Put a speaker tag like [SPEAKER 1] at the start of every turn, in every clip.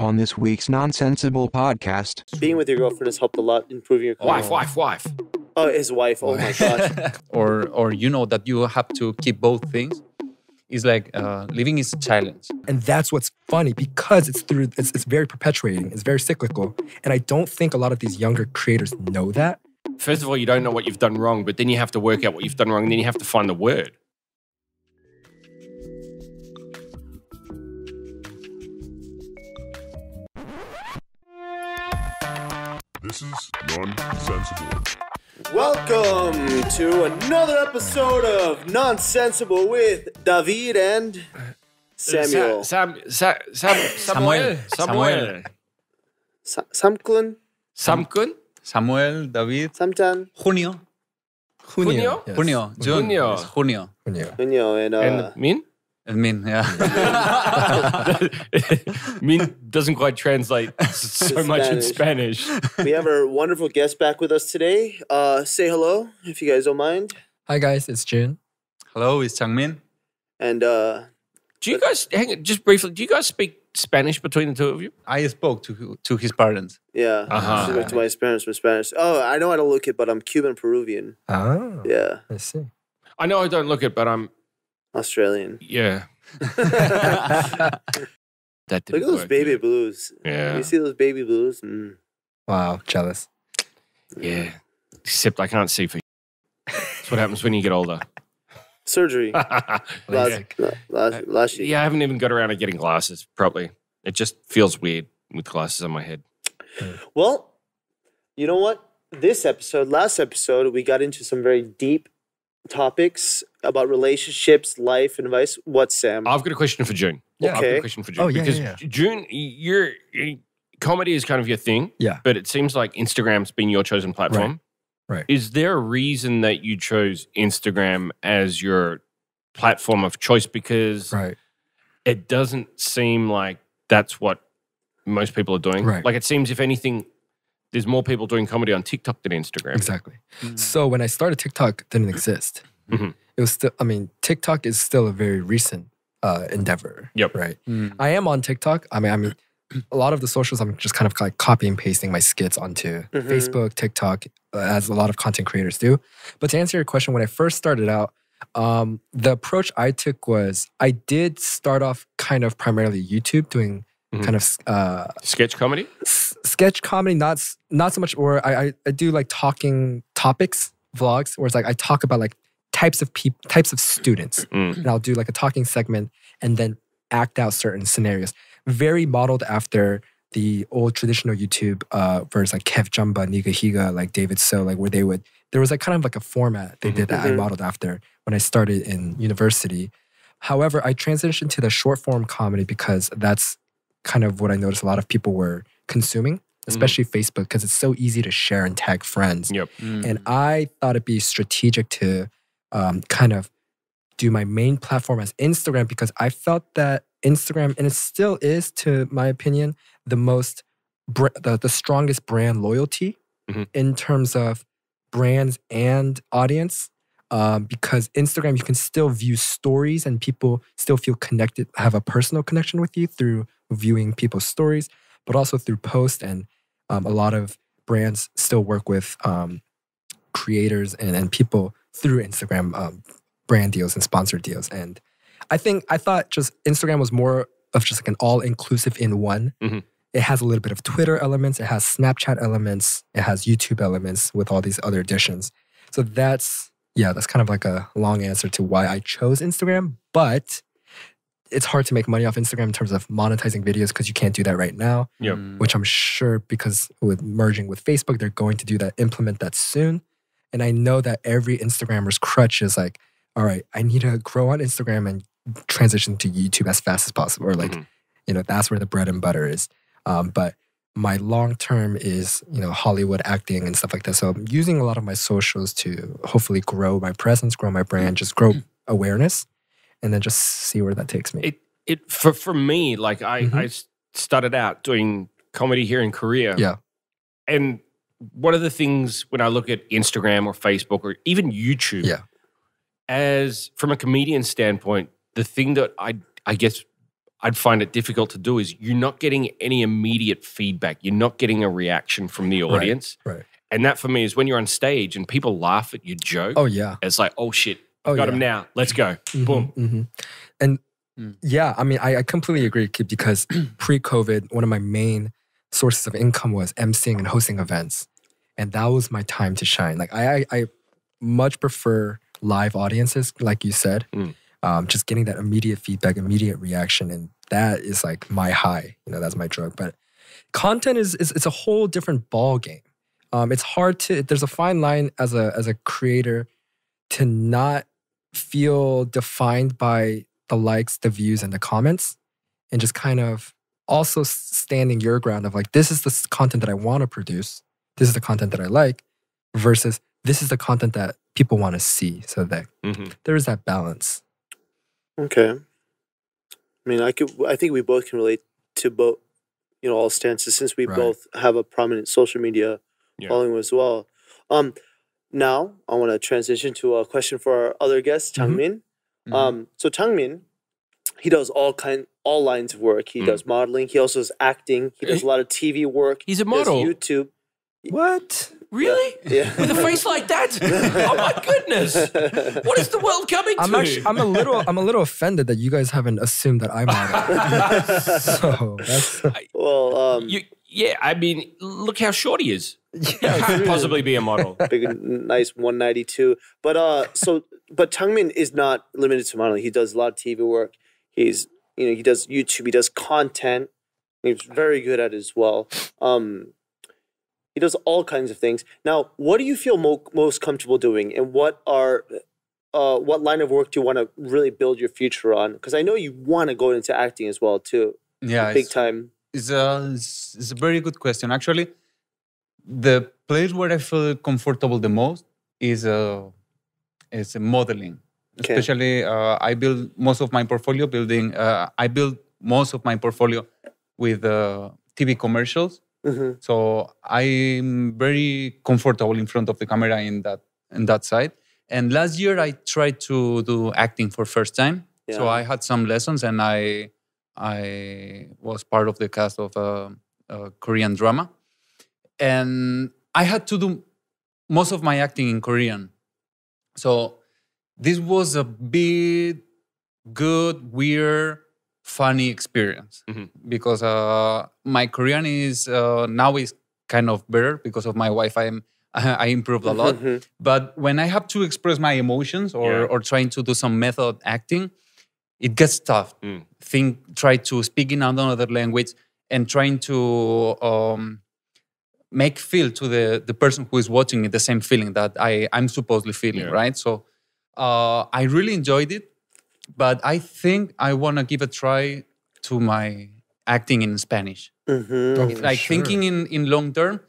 [SPEAKER 1] on this week's nonsensible podcast. Being with your girlfriend has helped a lot improving your wife, wife, wife. Oh, his wife. Oh my gosh. or, or you know that you have to keep both things. It's like uh, living is a challenge.
[SPEAKER 2] And that's what's funny because it's through it's, it's very perpetuating. It's very cyclical, and I don't think a lot of these younger creators know that.
[SPEAKER 3] First of all, you don't know what you've done wrong, but then you have to work out what you've done wrong, and then you have to find the word.
[SPEAKER 4] This is Nonsensible.
[SPEAKER 5] Welcome to another episode of Nonsensible with David and Samuel. Sam,
[SPEAKER 3] Sam, Sam,
[SPEAKER 5] Samuel.
[SPEAKER 1] Samuel. Samklin. Samkun, Samuel, David. Samchan, Junio.
[SPEAKER 2] Junio. Junio. Junio.
[SPEAKER 1] Junio. Junio. Junio. And, uh, and Min? mean, yeah. min doesn't quite translate so much in Spanish.
[SPEAKER 5] we have our wonderful guest back with us today. Uh, say hello if you guys don't mind.
[SPEAKER 1] Hi guys, it's Jun. Hello, it's Changmin. And uh, do
[SPEAKER 3] you guys hang on, just briefly? Do you guys speak
[SPEAKER 1] Spanish between the two of you? I spoke to to his parents.
[SPEAKER 5] Yeah, uh -huh. spoke to my parents from Spanish. Oh, I know how to look it, but I'm Cuban Peruvian.
[SPEAKER 1] Oh. yeah, I see.
[SPEAKER 3] I know I don't look it, but I'm Australian. Yeah. that Look at those work,
[SPEAKER 5] baby dude. blues. Yeah. You see those baby blues? Mm.
[SPEAKER 3] Wow, jealous. Yeah. Except I can't see for you. That's what happens when you get older. Surgery. Last yeah. Uh, yeah, I haven't even got around to getting glasses Probably It just feels weird with glasses on my head. Well, you know what? This episode,
[SPEAKER 5] last episode, we got into some very deep topics about relationships,
[SPEAKER 3] life, and advice. What, Sam? I've got a question for June. Yeah, okay. I've got a question for June. Oh, yeah, because yeah, yeah. June, you're comedy is kind of your thing. Yeah. But it seems like Instagram's been your chosen platform. Right. right. Is there a reason that you chose Instagram as your platform of choice? Because right. it doesn't seem like that's what most people are doing. Right. Like it seems if anything there's more people doing comedy on TikTok than Instagram. Exactly.
[SPEAKER 2] Mm. So when I started, TikTok didn't exist. Mm -hmm. It was still, I mean, TikTok is still a very recent uh, endeavor. Yep. Right. Mm. I am on TikTok. I mean, I mean, a lot of the socials, I'm just kind of like copy and pasting my skits onto mm -hmm. Facebook, TikTok, uh, as a lot of content creators do. But to answer your question, when I first started out, um, the approach I took was I did start off kind of primarily YouTube, doing Mm-hmm. kind of uh,
[SPEAKER 3] sketch comedy.
[SPEAKER 2] S- sketch comedy, not not so much. Or I, I, I do like talking topics vlogs, where it's like I talk about like types of people, types of students, mm. and I'll do like a talking segment and then act out certain scenarios. Very modeled after the old traditional YouTube uh, verse like Kev Jumba, Niga Higa, like David So, like where they would there was like kind of like a format they mm-hmm. did that mm-hmm. I modeled after when I started in university. However, I transitioned to the short form comedy because that's kind of what I noticed a lot of people were consuming, mm. especially mm. Facebook, because it's so easy to share and tag friends. Yep. Mm. And I thought it'd be strategic to um, kind of do my main platform as Instagram because I felt that Instagram, and it still is, to my opinion, the most the, the strongest brand loyalty mm -hmm. in terms of brands and audience. Um, because Instagram, you can still view stories and people still feel connected, have a personal connection with you through viewing people's stories, but also through posts. And um, a lot of brands still work with um, creators and, and people through Instagram um, brand deals and sponsor deals. And I think I thought just Instagram was more of just like an all inclusive in one. Mm -hmm. It has a little bit of Twitter elements, it has Snapchat elements, it has YouTube elements with all these other additions. So that's, yeah, that's kind of like a long answer to why I chose Instagram. But it's hard to make money off Instagram in terms of monetizing videos because you can't do that right now. Yeah, mm. Which I'm sure because with merging with Facebook, they're going to do that, implement that soon. And I know that every Instagrammer's crutch is like, all right, I need to grow on Instagram and transition to YouTube as fast as possible. Or like, mm -hmm. you know, that's where the bread and butter is. Um, but my long term is, you know, Hollywood acting and stuff like that. So I'm using a lot of my socials to hopefully grow my presence, grow my brand, just grow mm. awareness and then just see where that takes me. It
[SPEAKER 3] it for for me like I mm -hmm. I started out doing comedy here in Korea. Yeah. And one of the things when I look at Instagram or Facebook or even YouTube, yeah. as from a comedian standpoint, the thing that I I guess I'd find it difficult to do is you're not getting any immediate feedback. You're not getting a reaction from the audience. Right, right. And that for me is when you're on stage and people laugh at your joke. Oh yeah. It's like, oh shit, Oh, Got yeah. him now. Let's go.
[SPEAKER 2] Mm-hmm, Boom. Mm-hmm. And mm. yeah, I mean, I, I completely agree because pre COVID, one of my main sources of income was emceeing and hosting events. And that was my time to shine. Like, I, I, I much prefer live audiences, like you said. Mm. Um, just getting that immediate feedback, immediate reaction, and that is like my high. You know, that's my drug. But content is, is it's a whole different ball game. Um, it's hard to there's a fine line as a as a creator to not feel defined by the likes, the views, and the comments, and just kind of also standing your ground of like, this is the content that I want to produce, this is the content that I like, versus this is the content that people want to see. So that mm-hmm. there is that balance.
[SPEAKER 5] Okay. I mean, I could, I think we both can relate to both, you know, all stances since we right. both have a prominent social media yeah. following as well. Um, now I want to transition to a question for our other guest, mm-hmm. Changmin. Mm-hmm. Um, so Changmin, he does all kind, all lines of work. He mm. does modeling. He also is acting. He does eh? a lot of TV work. He's a model. YouTube.
[SPEAKER 2] What?
[SPEAKER 5] Really? Yeah.
[SPEAKER 2] yeah. With a face like that? oh
[SPEAKER 3] my
[SPEAKER 5] goodness!
[SPEAKER 2] What is the world coming I'm to? Actually, I'm a little, I'm a little offended that you guys haven't assumed that I'm model. so
[SPEAKER 3] that's well, um, you, yeah. I mean, look how short he is. yeah, possibly be a model. Big,
[SPEAKER 5] nice 192. But uh, so but Tungmin is not limited to modeling. He does a lot of TV work. He's you know he does YouTube. He does content. He's very good at it as well. Um, he does all kinds of things. Now, what do you feel mo- most comfortable doing, and what are uh, what line of work do you want to really build your future on? Because I know you want to go into acting as well too. Yeah, big time.
[SPEAKER 1] It's a it's a very good question actually the place where I feel comfortable the most is uh, is modeling. Okay. Especially, uh, I build most of my portfolio building. Uh, I build most of my portfolio with uh, TV commercials. Mm-hmm. So I'm very comfortable in front of the camera in that in that side. And last year I tried to do acting for first time. Yeah. So I had some lessons, and I I was part of the cast of a, uh, a uh, Korean drama and I had to do most of my acting in Korean. So this was a bit good, weird, funny experience mm-hmm. because uh, my Korean is uh, now is kind of better because of my wife. I'm I improved a lot, mm-hmm. but when I have to express my emotions or yeah. or trying to do some method acting, it gets tough. Mm. Think try to speak in another language and trying to um, make feel to the, the person who is watching it the same feeling that I, I'm supposedly feeling, yeah. right? So uh, I really enjoyed it, but I think I want to give a try to my acting in Spanish. Mm-hmm. Oh, like sure. thinking in, in long term,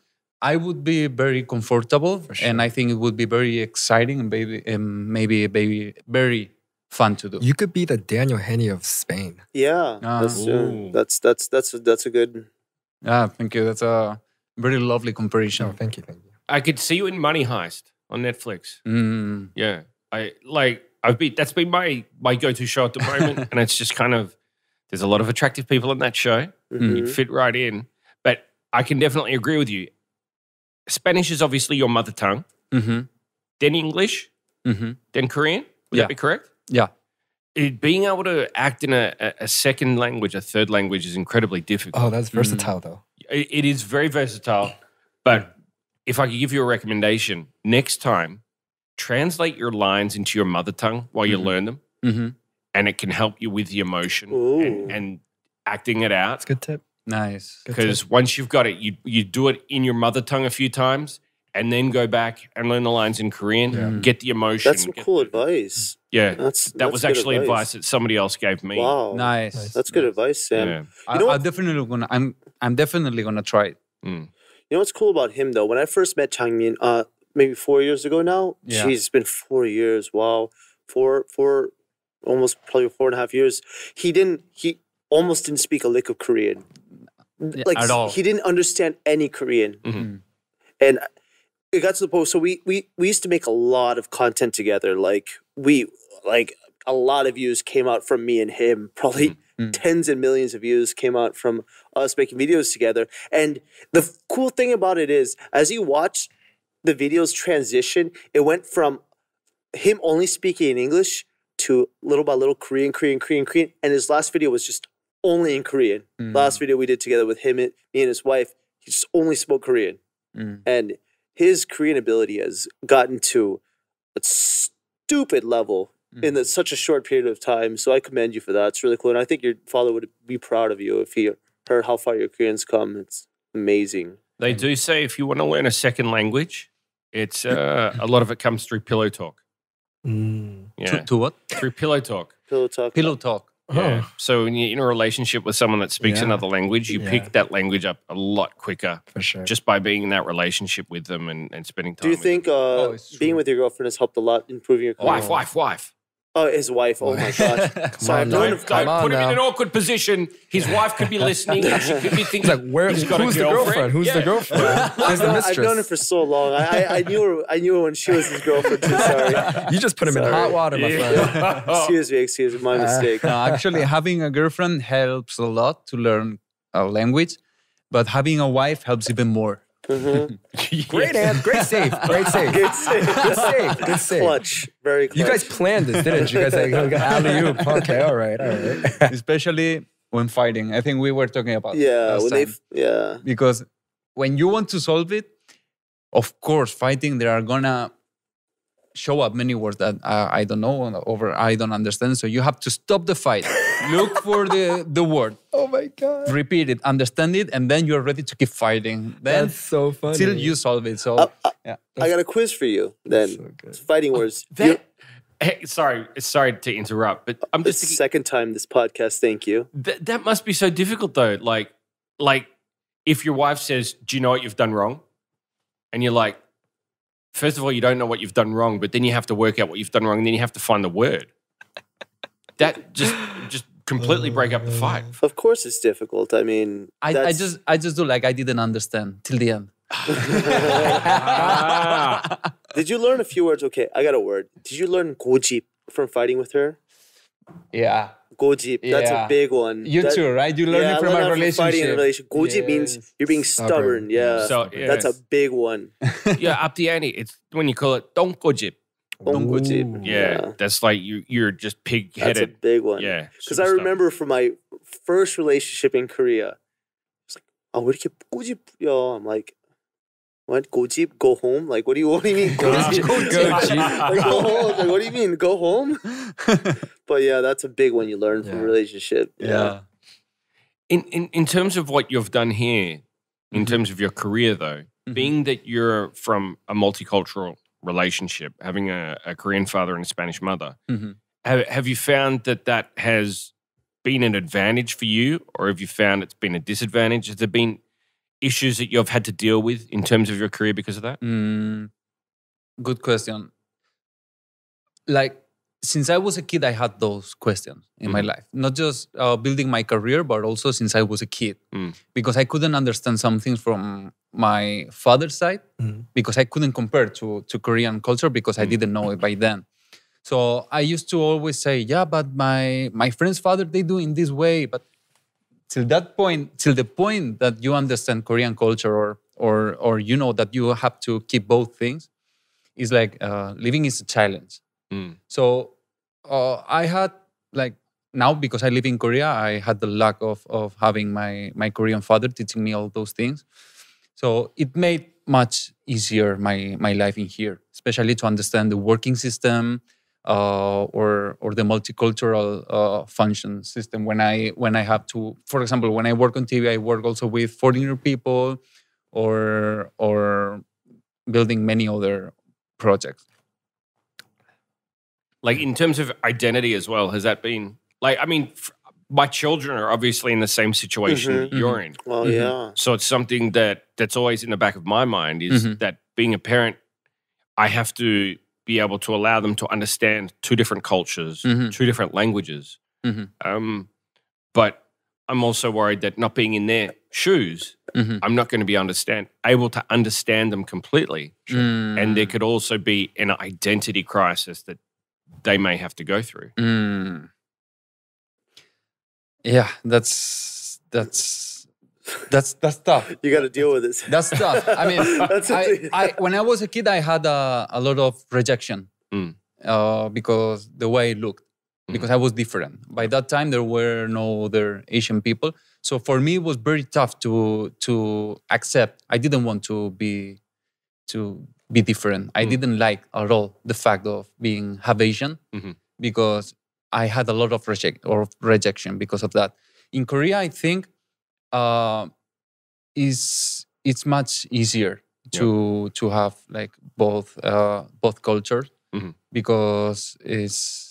[SPEAKER 1] I would be very comfortable sure. and I think it would be very exciting and maybe, maybe, maybe very fun to do. You could be the Daniel Henney of Spain. Yeah, ah. that's, uh, that's, that's, that's, that's a good... Yeah, thank you. That's a very lovely comparison. Oh, thank you, thank
[SPEAKER 3] you. I could see you in Money Heist on Netflix. Mm. Yeah, I like. I've been that's been my my go to show at the moment, and it's just kind of there's a lot of attractive people on that show. Mm -hmm. You fit right in, but I can definitely agree with you. Spanish is obviously your mother tongue. Mm -hmm. Then English. Mm -hmm. Then Korean. Would yeah. that be correct? Yeah. It, being able to act in a, a second language, a third language, is incredibly difficult. Oh,
[SPEAKER 2] that's versatile, though.
[SPEAKER 3] It is very versatile. But if I could give you a recommendation, next time, translate your lines into your mother tongue while you mm-hmm. learn them. Mm-hmm. And it can help you with the emotion and, and, acting it out. That's a good tip.
[SPEAKER 1] Nice. Because
[SPEAKER 3] once you've got it, you, you do it in your mother tongue a few times and then go back and learn the lines in Korean, yeah. Mm. get the emotion. That's some
[SPEAKER 1] cool advice. Yeah, that's, that was actually advice. advice.
[SPEAKER 3] that somebody else gave me. Wow, nice. nice. That's good advice, Sam. Yeah. I, you know,
[SPEAKER 1] I, am definitely gonna. I'm I'm definitely gonna try it. Mm.
[SPEAKER 5] You know what's cool about him though? When I first met Changmin, uh, maybe four years ago now. Yeah. Jeez, it's been four years. Wow, four four, almost probably four and a half years. He didn't. He almost didn't speak a lick of Korean.
[SPEAKER 4] Like at all. he
[SPEAKER 5] didn't understand any Korean. Mm-hmm. Mm -hmm. And it got to the point so we we we used to make a lot of content together like we like a lot of views came out from me and him probably mm -hmm. tens and millions of views came out from us making videos together and the cool thing about it is as you watch the videos transition it went from him only speaking in english to little by little korean korean korean korean and his last video was just only in korean mm -hmm. last video we did together with him me and his wife he just only spoke korean mm -hmm. and his Korean ability has gotten to a stupid level mm-hmm. in the, such a short period of time. So I commend you for that. It's really cool, and I think your father would be proud of you if he heard how far your Korean's come.
[SPEAKER 3] It's amazing. They mm-hmm. do say if you want to learn a second language, it's mm. uh, a lot of it comes through pillow talk.
[SPEAKER 4] Mm. Yeah. To,
[SPEAKER 3] to, what? Through pillow talk. Pillow talk. Pillow talk. Oh. Yeah. So when you're in a relationship with someone that speaks yeah. another language, you yeah. pick that language up a lot quicker. For sure. Just by being in that relationship with them and, and spending time.
[SPEAKER 5] Do you think uh, oh, being with your girlfriend has helped a lot improving your? Wife, wife, wife. Oh, his wife. Oh my gosh. so on, i am going to Come Put him now. in an
[SPEAKER 3] awkward position. His wife could be listening.
[SPEAKER 4] and she could be thinking, like, where,
[SPEAKER 5] who's girlfriend? the girlfriend? Who's yeah. the girlfriend? who's the mistress? I've known her for so long. I, I, knew her. I knew her when she was his girlfriend. Too. Sorry.
[SPEAKER 1] You just put him sorry. in hot
[SPEAKER 5] water, my friend. excuse me. Excuse me. My uh,
[SPEAKER 1] mistake. Uh, no, actually, having a girlfriend helps a lot to learn a language, but having a wife helps even more. Mm-hmm. great, hand, Great save. Great save. good save. Good save. Good save. Clutch. Very clutch. You guys planned this, didn't you? you guys like, alley oop. Okay, all right, all right. Especially when fighting. I think we were talking about yeah, when time. yeah. Because when you want to solve it, of course, fighting there are gonna show up many words that uh, I don't know or I don't understand. So you have to stop the fight, look for the, the word.
[SPEAKER 2] Oh my God.
[SPEAKER 1] Repeat it, understand it, and then you're ready to keep fighting. Then that's so funny. Till you solve it. So, uh, uh, yeah. I got a quiz for
[SPEAKER 3] you then. So it's fighting oh, words. That, hey, sorry, sorry to interrupt, but I'm just
[SPEAKER 5] thinking, second time this podcast. Thank you.
[SPEAKER 3] that must be so difficult though. Like, like if your wife says, "Do you know what you've done wrong?" and you're like, first of all, you don't know what you've done wrong, but then you have to work out what you've done wrong, and then you have to find the word. that just just completely break up the fight. Of
[SPEAKER 5] course, it's difficult. I mean,
[SPEAKER 1] I, I just I just do like I didn't understand till the end.
[SPEAKER 5] Did you learn a few words? Okay, I got a word. Did you learn goji from fighting with her? Yeah goji. That's a big one. You that, too, right? You learn yeah, it from our relationship. Fighting a relationship. Goji yes. means you're being stubborn. stubborn. Yeah. So yes. that's a big one.
[SPEAKER 3] yeah, at the end, It's when you call it don't goji. Don't goji. Yeah, yeah, that's like you. You're just pig headed. That's a big
[SPEAKER 4] one. Yeah, because I remember
[SPEAKER 5] from my first relationship in Korea, it's like, oh, where do you goji? Yo, I'm like, what go jeep go home like what do you what do you mean go jeep go, jeep. like, go home like, what do you mean go home but yeah that's a big one you learn yeah. from relationship yeah. yeah,
[SPEAKER 3] In, in in terms of what you've done here in mm -hmm. terms of your career though mm -hmm. being that you're from a multicultural relationship having a, a korean father and a spanish mother mm -hmm. have, have you found that that has been an advantage for you or have you found it's been a disadvantage has there been issues that you've had to deal with in terms of your career because of that?
[SPEAKER 4] Mm,
[SPEAKER 1] good question. Like since I was a kid, I had those questions in mm. my mm-hmm. life. Not just uh, building my career, but also since I was a kid, mm. because I couldn't understand some things from my father's side, mm. because I couldn't compare to to Korean culture because I mm. didn't know it by then. So I used to always say, "Yeah, but my my friend's father they do in this way." But till that point, till the point that you understand Korean culture or or or you know that you have to keep both things, is like uh, living is a challenge. Mm. So uh, I had like now because I live in Korea, I had the luck of of having my my Korean father teaching me all those things. So it made much easier my my life in here, especially to understand the working system, uh, or or the multicultural uh, function system. When I when I have to, for example, when I work on TV, I work also with foreigner people, or or building many other projects.
[SPEAKER 3] Like in terms of identity as well, has that been like? I mean, f- my children are obviously in the same situation mm-hmm. you're mm-hmm. in. Well, mm-hmm. yeah. So it's something that that's always in the back of my mind is mm-hmm. that being a parent, I have to be able to allow them to understand two different cultures, mm -hmm. two different languages. Mm -hmm. um, but I'm also worried that not being in their shoes, mm -hmm. I'm not going to be understand able to understand them completely, and there mm. could also be an identity crisis that they may have to go through.
[SPEAKER 1] Mm. Yeah, that's that's that's that's tough. You got to deal with it. That's tough. I mean, I, I, when I was a kid, I had a, a lot of rejection mm. uh, because the way I looked, mm. because I was different. By that time, there were no other Asian people, so for me, it was very tough to to accept. I didn't want to be to be different. I mm. didn't like at all the fact of being half Asian mm-hmm. because I had a lot of reject or rejection because of that. In Korea, I think uh, is it's much easier to yeah. to have like both uh, both cultures mm -hmm. because it's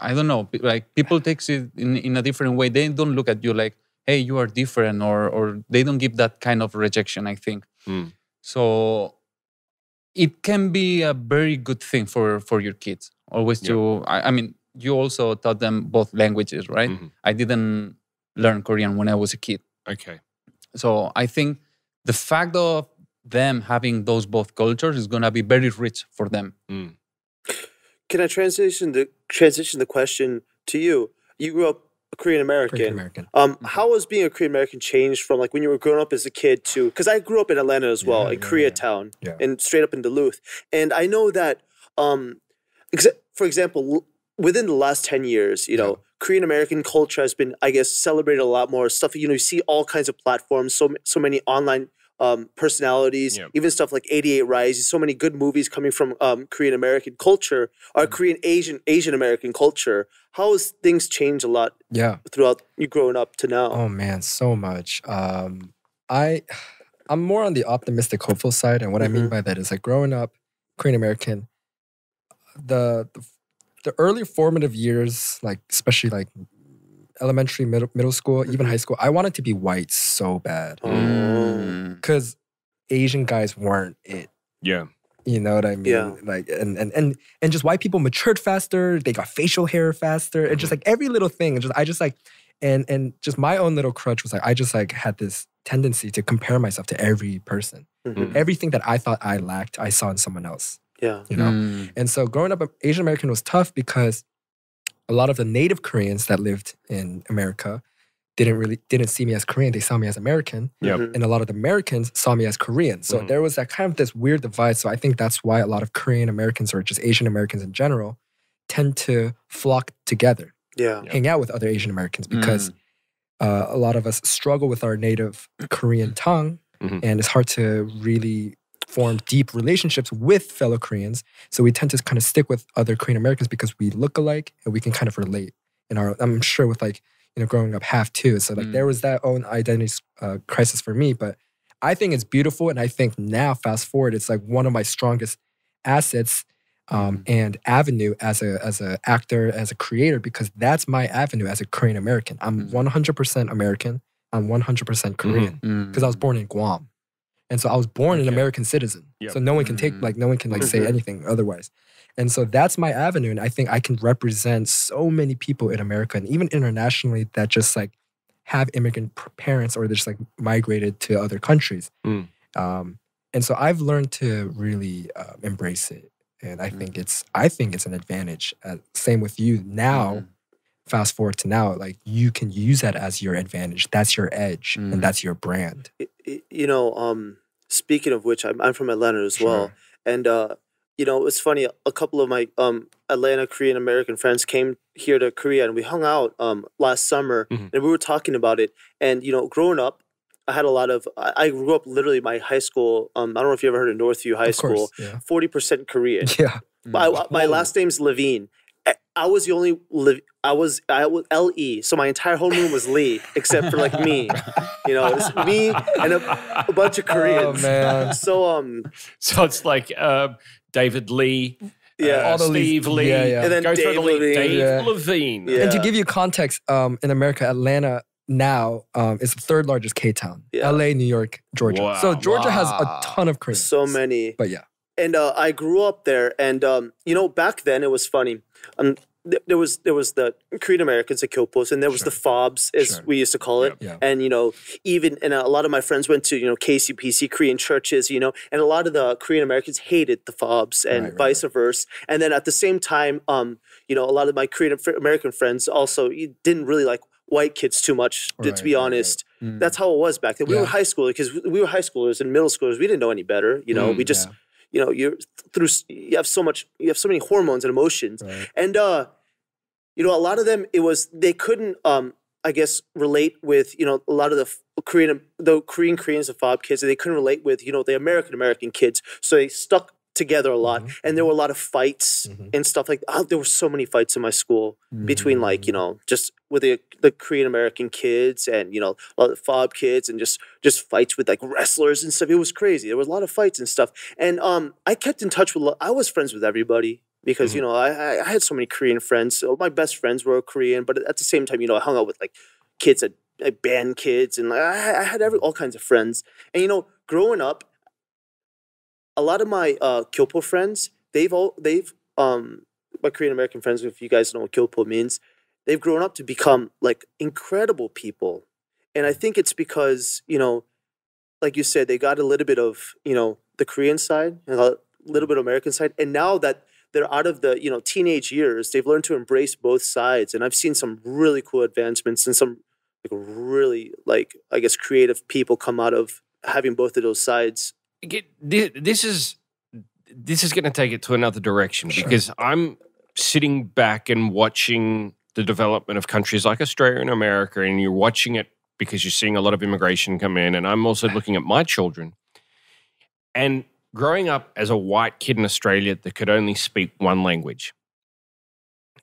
[SPEAKER 1] I don't know like people takes it in, in a different way. They don't look at you like hey you are different or or they don't give that kind of rejection. I think mm. so. It can be a very good thing for for your kids. Always yeah. to I, I mean you also taught them both languages, right? Mm -hmm. I didn't learn Korean when I was a kid. Okay. So I think the fact of them having those both cultures is going to be very rich for them. Mm.
[SPEAKER 5] Can I transition the transition the question to you? You grew up a Korean American. Korean American. Um, mm-hmm. How has being a Korean American changed from like when you were growing up as a kid to? Because I grew up in Atlanta as well, yeah, in yeah, Koreatown, yeah. and straight up in Duluth. And I know that, um, exa- for example, within the last ten years, you know, Korean American culture has been, I guess, celebrated a lot more. Stuff you know, you see all kinds of platforms, so so many online um, personalities, yep. even stuff like 88 Rise, so many good movies coming from um, Korean American culture or mm Korean Asian Asian American culture. How has things changed a lot? Yeah, throughout you growing up to now.
[SPEAKER 2] Oh man, so much. Um, I I'm more on the optimistic, hopeful side, and what mm-hmm. I mean mm-hmm. by that is like growing up Korean American, the, the the early formative years, like especially like elementary, middle, middle school, even mm-hmm. high school, I wanted to be white so bad. Oh. Mm. Because mm. Asian guys weren't it. Yeah. You know what I mean? Yeah. Like and and and and just white people matured faster, they got facial hair faster, and just mm-hmm. like every little thing. And just I just like and and just my own little crutch was like I just like had this tendency to compare myself to every person. Mm-hmm. Mm -hmm. Everything that I thought I lacked, I saw in someone else. Yeah. You know? Mm. And so growing up Asian American was tough because a lot of the native Koreans that lived in America didn't really didn't see me as Korean. They saw me as American. Yep. Mm-hmm. And a lot of the Americans saw me as Korean. So mm. there was that kind of this weird divide. So I think that's why a lot of Korean Americans or just Asian Americans in general tend to flock together. Yeah. Hang out with other Asian Americans because mm. uh, a lot of us struggle with our native Korean tongue. Mm-hmm. And it's hard to really form deep relationships with fellow Koreans. So we tend to kind of stick with other Korean Americans because we look alike and we can kind of relate. In our, I'm sure with like you know growing up half too. So like mm. there was that own identity uh, crisis for me, but I think it's beautiful, and I think now fast forward, it's like one of my strongest assets. Um, mm. and avenue as a as a actor as a creator because that's my avenue as a Korean American. I'm 100% mm. American. I'm 100% Korean mm-hmm. mm. because mm I was born in Guam. And so I was born okay. an American citizen. Yep. So no one can take mm-hmm. like no one can like say anything otherwise. And so that's my avenue. And I think I can represent so many people in America and even internationally that just like have immigrant parents or they're just like migrated to other countries. Mm. Um, and so I've learned to really uh, embrace it. And I mm. think it's I think it's an advantage. Uh, same with you now. Mm. Fast forward to now, like you can use that as your advantage. That's your edge, and mm. that's your brand. It,
[SPEAKER 5] it, you know, um, Speaking of which, I'm, I'm from Atlanta as sure. well, and uh, you know it's funny. A couple of my um, Atlanta Korean American friends came here to Korea, and we hung out um, last summer, mm -hmm. and we were talking about it. And you know, growing up, I had a lot of. I grew up literally my high school. Um, I don't know if you ever heard of Northview High of School. Forty percent Korean. Yeah. My, mm. my last oh. name's Levine, I was the only live. I was I was L E, so my entire whole room was Lee, except for like me. You know, me and
[SPEAKER 3] a, a, bunch of oh, Koreans. Oh man! So um, so it's like uh, David Lee. Uh, yeah, uh, Steve Lee, yeah, yeah. and then Go Dave, the Levine. Dave yeah.
[SPEAKER 2] Levine. Yeah. And to give you context, um, in America, Atlanta now um, is the third largest K town. Yeah. LA, New York, Georgia. Wow. So Georgia wow. has a ton of Koreans.
[SPEAKER 5] So many. But yeah. And uh, I grew up there, and um, you know, back then it was funny and th- there was there was the Korean Americans at Kyopos, and there was sure. the FOBs, as sure. we used to call it. And you know, even and a lot of my friends went to you know KCPC Korean churches, you know, and a lot of the Korean Americans hated the FOBs and right, vice right. versa. And then at the same time, um, you know, a lot of my Korean American friends also didn't really like white kids too much, right, to be honest. Right. Mm. That's how it was back then. We yeah. were high schoolers because we were high schoolers and middle schoolers. We didn't know any better. You know, mm, we just yeah you know you're through you have so much you have so many hormones and emotions right. and uh you know a lot of them it was they couldn't um i guess relate with you know a lot of the korean the korean koreans and fob kids they couldn't relate with you know the american american kids so they stuck together a lot mm-hmm. and there were a lot of fights mm-hmm. and stuff like uh, there were so many fights in my school mm-hmm. between like you mm. know just with the, the korean american kids and you know a lot of fob kids and just just fights with like wrestlers and stuff it was crazy there was a lot of fights and stuff and um i kept in touch with i was friends with everybody because you mm-hmm. know I, I had so many korean friends so my best friends were korean but at the same time you know i hung out with like kids that like band kids and like I had every all kinds of friends and you know growing up a lot of my uh, Kyopo friends, they've all they've um my Korean American friends, if you guys know what Kyopo means, they've grown up to become like incredible people, and I think it's because you know, like you said, they got a little bit of you know the Korean side and a little bit of American side, and now that they're out of the you know teenage years, they've learned to embrace both sides, and I've seen some really cool advancements and some like really like I guess creative people come out of having both of those sides
[SPEAKER 3] this is this is going to take it to another direction sure. because I'm sitting back and watching the development of countries like Australia and America, and you're watching it because you're seeing a lot of immigration come in. And I'm also looking at my children. And growing up as a white kid in Australia that could only speak one language.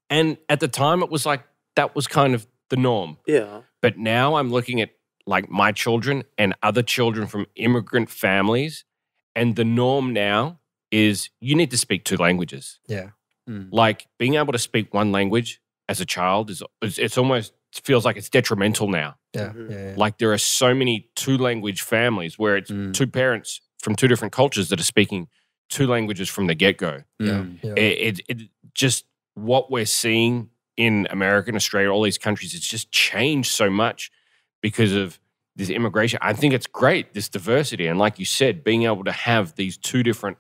[SPEAKER 3] And at the time, it was like that was kind of the norm. Yeah. But now I'm looking at like my children and other children from immigrant families. And the norm now is you need to speak two languages. Yeah. Mm. Like being able to speak one language as a child is, it's almost feels like it's detrimental now.
[SPEAKER 4] Yeah. Mm-hmm. yeah, yeah.
[SPEAKER 3] Like there are so many two language families where it's mm. two parents from two different cultures that are speaking two languages from the get go.
[SPEAKER 4] Yeah. yeah. It,
[SPEAKER 3] it, it just what we're seeing in America and Australia, all these countries, it's just changed so much because of this immigration. I think it's great, this diversity. And like you said, being able to have these two different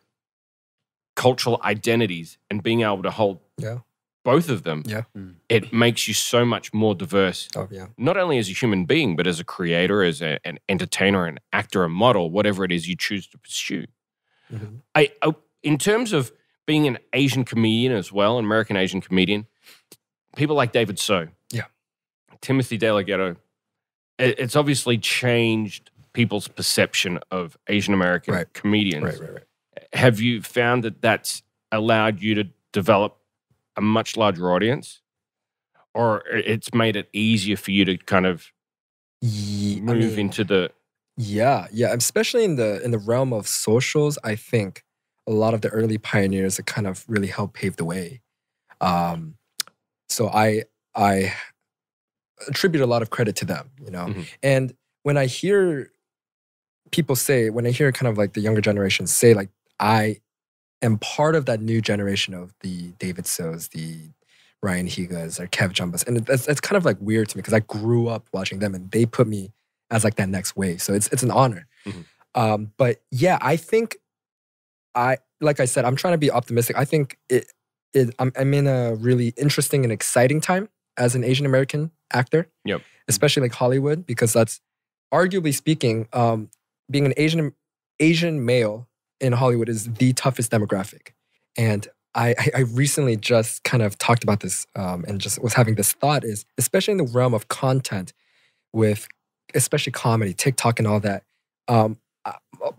[SPEAKER 3] cultural identities and being able to hold yeah. both of them, yeah. Hmm. it makes you so much more diverse. Oh, yeah. Not only as a human being, but as a creator, as a, an entertainer, an actor, a model, whatever it is you choose to pursue. Mm -hmm. I, I, in terms of being an Asian comedian as well, an American Asian comedian, people like David So, yeah, Timothy De La Ghetto, it's obviously changed people's perception of Asian American right. comedians. Right, right, right. Have you found that that's allowed you to develop a much larger audience, or it's made it easier for you to kind of move I mean, into the?
[SPEAKER 2] Yeah, yeah. Especially in the in the realm of socials, I think a lot of the early pioneers that kind of really helped pave the way. Um, so I I attribute a lot of credit to them, you know. Mm-hmm. And when I hear people say, when I hear kind of like the younger generation say, like, I am part of that new generation of the David So's, the Ryan Higas, or Kev Jumbas, and that's it's kind of like weird to me because I grew up watching them, and they put me as like that next wave. So it's it's an honor. Mm-hmm. Um, but yeah, I think I like I said, I'm trying to be optimistic. I think it, it I'm, I'm in a really interesting and exciting time as an Asian American actor. Yep. Especially like Hollywood, because that's arguably speaking, um, being an Asian Asian male in Hollywood is the toughest demographic. And I, I recently just kind of talked about this um, and just was having this thought is especially in the realm of content with especially comedy, TikTok and all that. Um, uh,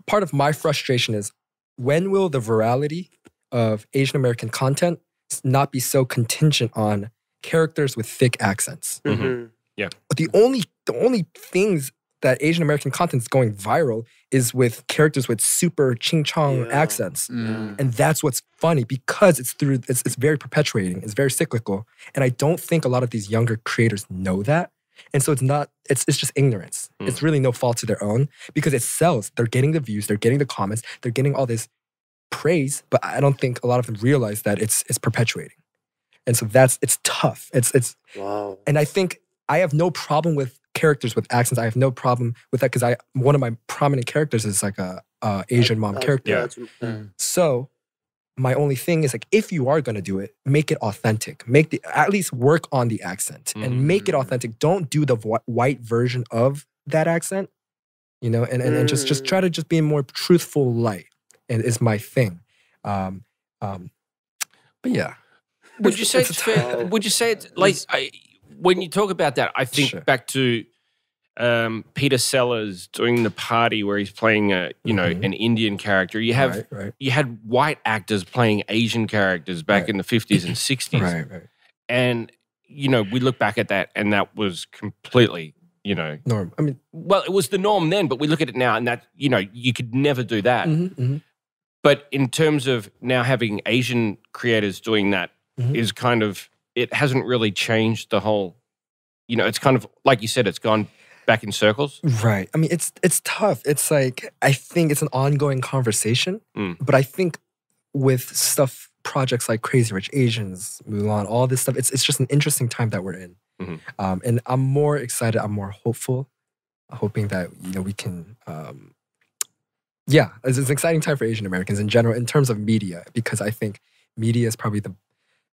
[SPEAKER 2] part of my frustration is when will the virality of Asian American content not be so contingent on characters with thick accents. Mm -hmm. Yeah. But the only the only things that Asian American content is going viral is with characters with super ching chong yeah. accents. Mm. Yeah. And that's what's funny because it's through it's, it's very perpetuating, it's very cyclical. And I don't think a lot of these younger creators know that. And so it's not it's it's just ignorance. Mm. It's really no fault of their own because it sells. They're getting the views, they're getting the comments, they're getting all this praise, but I don't think a lot of them realize that it's it's perpetuating. And so that's it's tough. It's it's wow. And I think I have no problem with characters with accents. I have no problem with that because I one of my prominent characters is like a, a Asian mom character. Yeah. Mm. So my only thing is like if you are going to do it make it authentic make the at least work on the accent mm -hmm. and make it mm. authentic don't do the white version of that accent you know and, and, and just just try to mm. just be a more truthful light and is my thing um um but yeah
[SPEAKER 3] would you say it's, it's fair? Would you say it's like I, when you talk about that? I think sure. back to um, Peter Sellers doing the party where he's playing a you know mm-hmm. an Indian character. You have right, right. you had white actors playing Asian characters back right. in the fifties and sixties, and you know we look back at that and that was completely you know norm. I mean, well, it was the norm then, but we look at it now and that you know you could never do that. Mm-hmm, mm-hmm. But in terms of now having Asian creators doing that mm-hmm. is kind of it hasn't really changed the whole. You know, it's kind of like you said, it's gone back in circles.
[SPEAKER 2] Right. I mean, it's it's tough. It's like I think it's an ongoing conversation, mm. but I think with stuff projects like Crazy Rich Asians, Mulan, all this stuff, it's it's just an interesting time that we're in. Mm-hmm. Um, and I'm more excited. I'm more hopeful, hoping that you know we can. Um, yeah, it's, it's an exciting time for Asian Americans in general in terms of media because I think media is probably the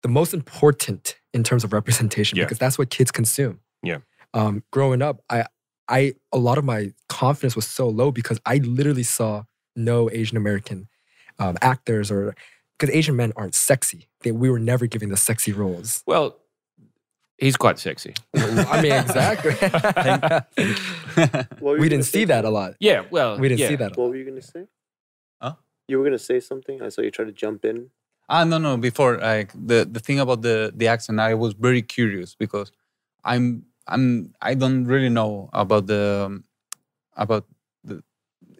[SPEAKER 2] the most important in terms of representation yeah. because that's what kids consume. Yeah. Um, growing up, I I a lot of my confidence was so low because I literally saw no Asian American um, actors or because Asian men aren't sexy. They, we were never given the sexy roles.
[SPEAKER 3] Well, he's quite sexy.
[SPEAKER 1] I mean, exactly. we didn't see that a lot. Yeah. Well, we didn't yeah. see that. What were you gonna say?
[SPEAKER 5] Huh? You were gonna say something. I saw you try to jump in.
[SPEAKER 1] Ah, no, no. Before, like the the thing about the the accent, I was very curious because I'm I'm I don't really know about the about the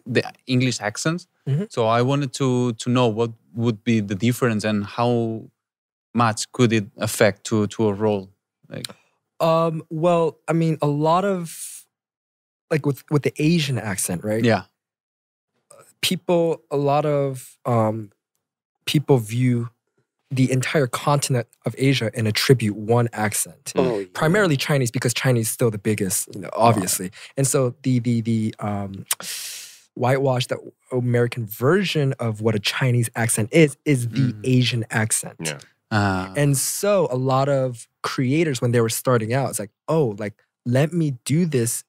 [SPEAKER 1] the English accents. Mm-hmm. So I wanted to to know what would be the difference and how much could it affect to to a role. Like,
[SPEAKER 2] um, well, I mean, a lot of like with with the Asian accent, right? Yeah. People, a lot of um, people view the entire continent of Asia and attribute one accent, oh, yeah. primarily Chinese, because Chinese is still the biggest, you know, obviously. Wow. And so the the the um, whitewash, the American version of what a Chinese accent is, is the mm. Asian accent. Yeah. Uh. And so a lot of creators, when they were starting out, it's like, oh, like let me do this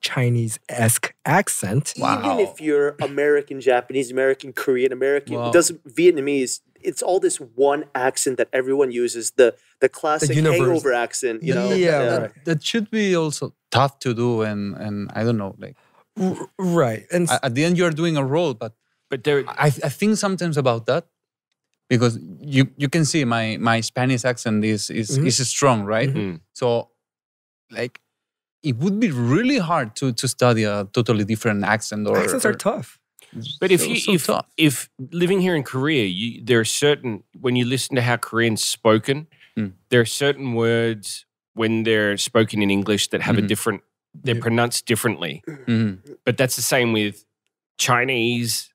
[SPEAKER 2] Chinese esque accent. Wow. Even if
[SPEAKER 5] you're American, Japanese, American, Korean, American, wow. it doesn't Vietnamese. It's all this one accent that everyone uses the the classic the hangover accent. You know, yeah, yeah. That,
[SPEAKER 1] that, should be also tough to do, and and I don't know, like R right. And at the end, you are doing a role, but but there, I, I think sometimes about that because you you can see my my Spanish accent is is mm -hmm. is strong, right? Mm -hmm. So like it would be really hard to to study a totally different accent or accents are or, tough. But if you
[SPEAKER 3] so if if living here in Korea, you, there are certain when you listen to how Korean's spoken, mm. there are certain words when they're spoken in English that have mm -hmm. a mm-hmm. different they're yeah. pronounced differently. Mm -hmm. But that's the same with Chinese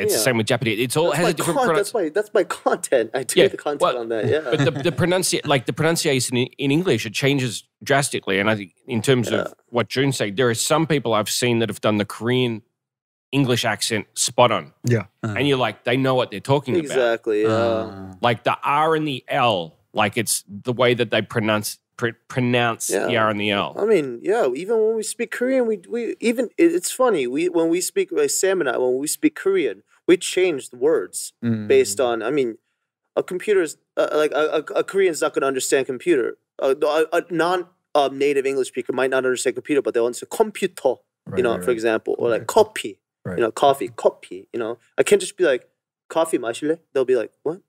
[SPEAKER 3] it's yeah. the same with Japanese. It's all that's has a different. Con- pronunci- that's
[SPEAKER 5] my that's my content. I do yeah, the content well, on that. Yeah, but the, the
[SPEAKER 3] pronunciation, like the pronunciation in, in, English, it changes drastically. And I think in terms yeah. of what June said, there are some people I've seen that have done the Korean English accent spot on. Yeah, uh-huh. and you're like, they know what they're talking exactly, about. Exactly. Yeah. Uh. Like the R and the L, like it's the way that they pronounce pronounce yeah. the R and the L. I
[SPEAKER 5] mean, yeah. Even when we speak Korean, we we even it's funny. We when we speak like Sam and I, when we speak Korean, we changed words mm. based on. I mean, a computer is uh, uh like a, a, a not going to understand computer. A, a non um, native English speaker might not understand computer, but they'll understand computer. Right, you know, right, for right. example, or like copy. You know, coffee, copy. You know, I can't just be like coffee 마실래? They'll be like what?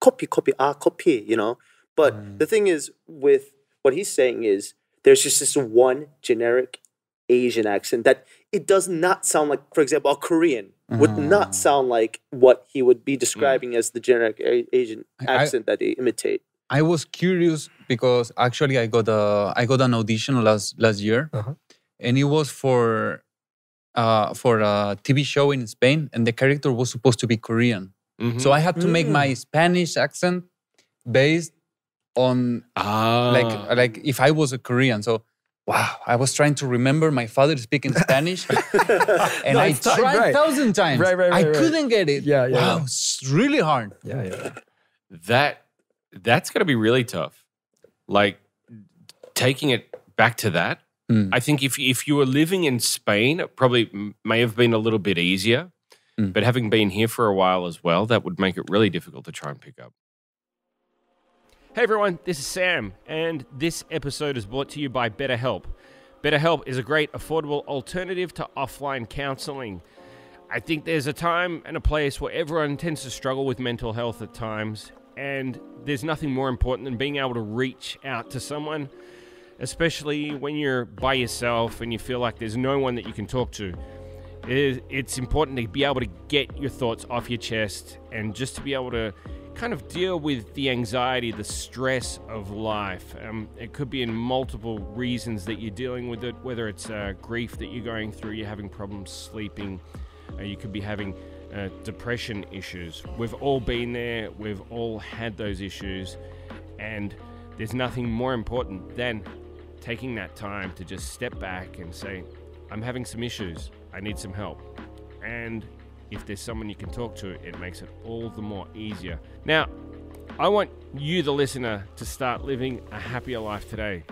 [SPEAKER 5] Copy, copy, ah, copy. You know. But mm. the thing is, with what he's saying is there's just this one generic Asian accent that it does not sound like, for example, a Korean would uh. not sound like what he would be mm. describing mm. as the generic Asian accent I, that they imitate.
[SPEAKER 1] I was curious because actually I got a I got an audition last last year, uh-huh. and it was for uh, for a TV show in Spain, and the character was supposed to be Korean. Mm-hmm. So I had to mm make my mm. Spanish accent based on ah. like like if I was a Korean. So wow, I was trying to remember my father speaking Spanish, and no, I tried right. thousand times. Right, right, right. I right. couldn't get it. Yeah, yeah. Wow, it's really hard. Yeah, yeah.
[SPEAKER 3] That that's gonna be really tough. Like taking it back to that. Mm. I think if if you were living in Spain, it probably may have been a little bit easier. Mm. But having been here for a while as well, that would make it really difficult to try and pick up. Hey everyone, this is Sam, and this episode is brought to you by BetterHelp. BetterHelp is a great, affordable alternative to offline counseling. I think there's a time and a place where everyone tends to struggle with mental health at times, and there's nothing more important than being able to reach out to someone, especially when you're by yourself and you feel like there's no one that you can talk to. It's important to be able to get your thoughts off your chest and just to be able to kind of deal with the anxiety, the stress of life. Um, it could be in multiple reasons that you're dealing with it, whether it's uh, grief that you're going through, you're having problems sleeping, uh, you could be having uh, depression issues. We've all been there, we've all had those issues, and there's nothing more important than taking that time to just step back and say, I'm having some issues, I need some help. And if there's someone you can talk to, it makes it all the more easier. Now, I want you, the listener, to start living a happier life today.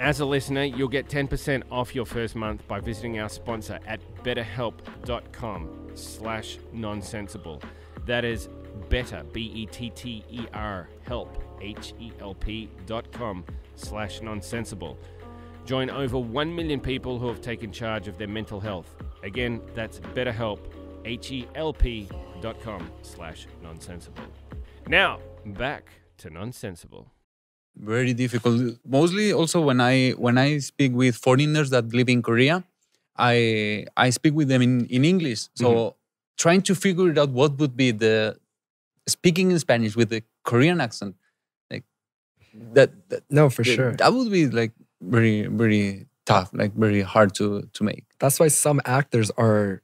[SPEAKER 3] As a listener, you'll get 10% off your first month by visiting our sponsor at betterhelp.com slash nonsensible. That is better, B-E-T-T-E-R, help, H-E-L-P dot com slash nonsensible. Join over 1 million people who have taken charge of their mental health. Again, that's betterhelp.com H-E-L-P dot com slash nonsensible.
[SPEAKER 1] Now, back to nonsensible. Very difficult. Mostly also when I when I speak with foreigners that live in Korea, I I speak with them in, in English. So mm-hmm. trying to figure it out what would be the speaking in Spanish with the Korean accent. Like that, that
[SPEAKER 2] No, for that, sure.
[SPEAKER 1] That would be like very, very tough, like very hard to to make.
[SPEAKER 2] That's why some actors are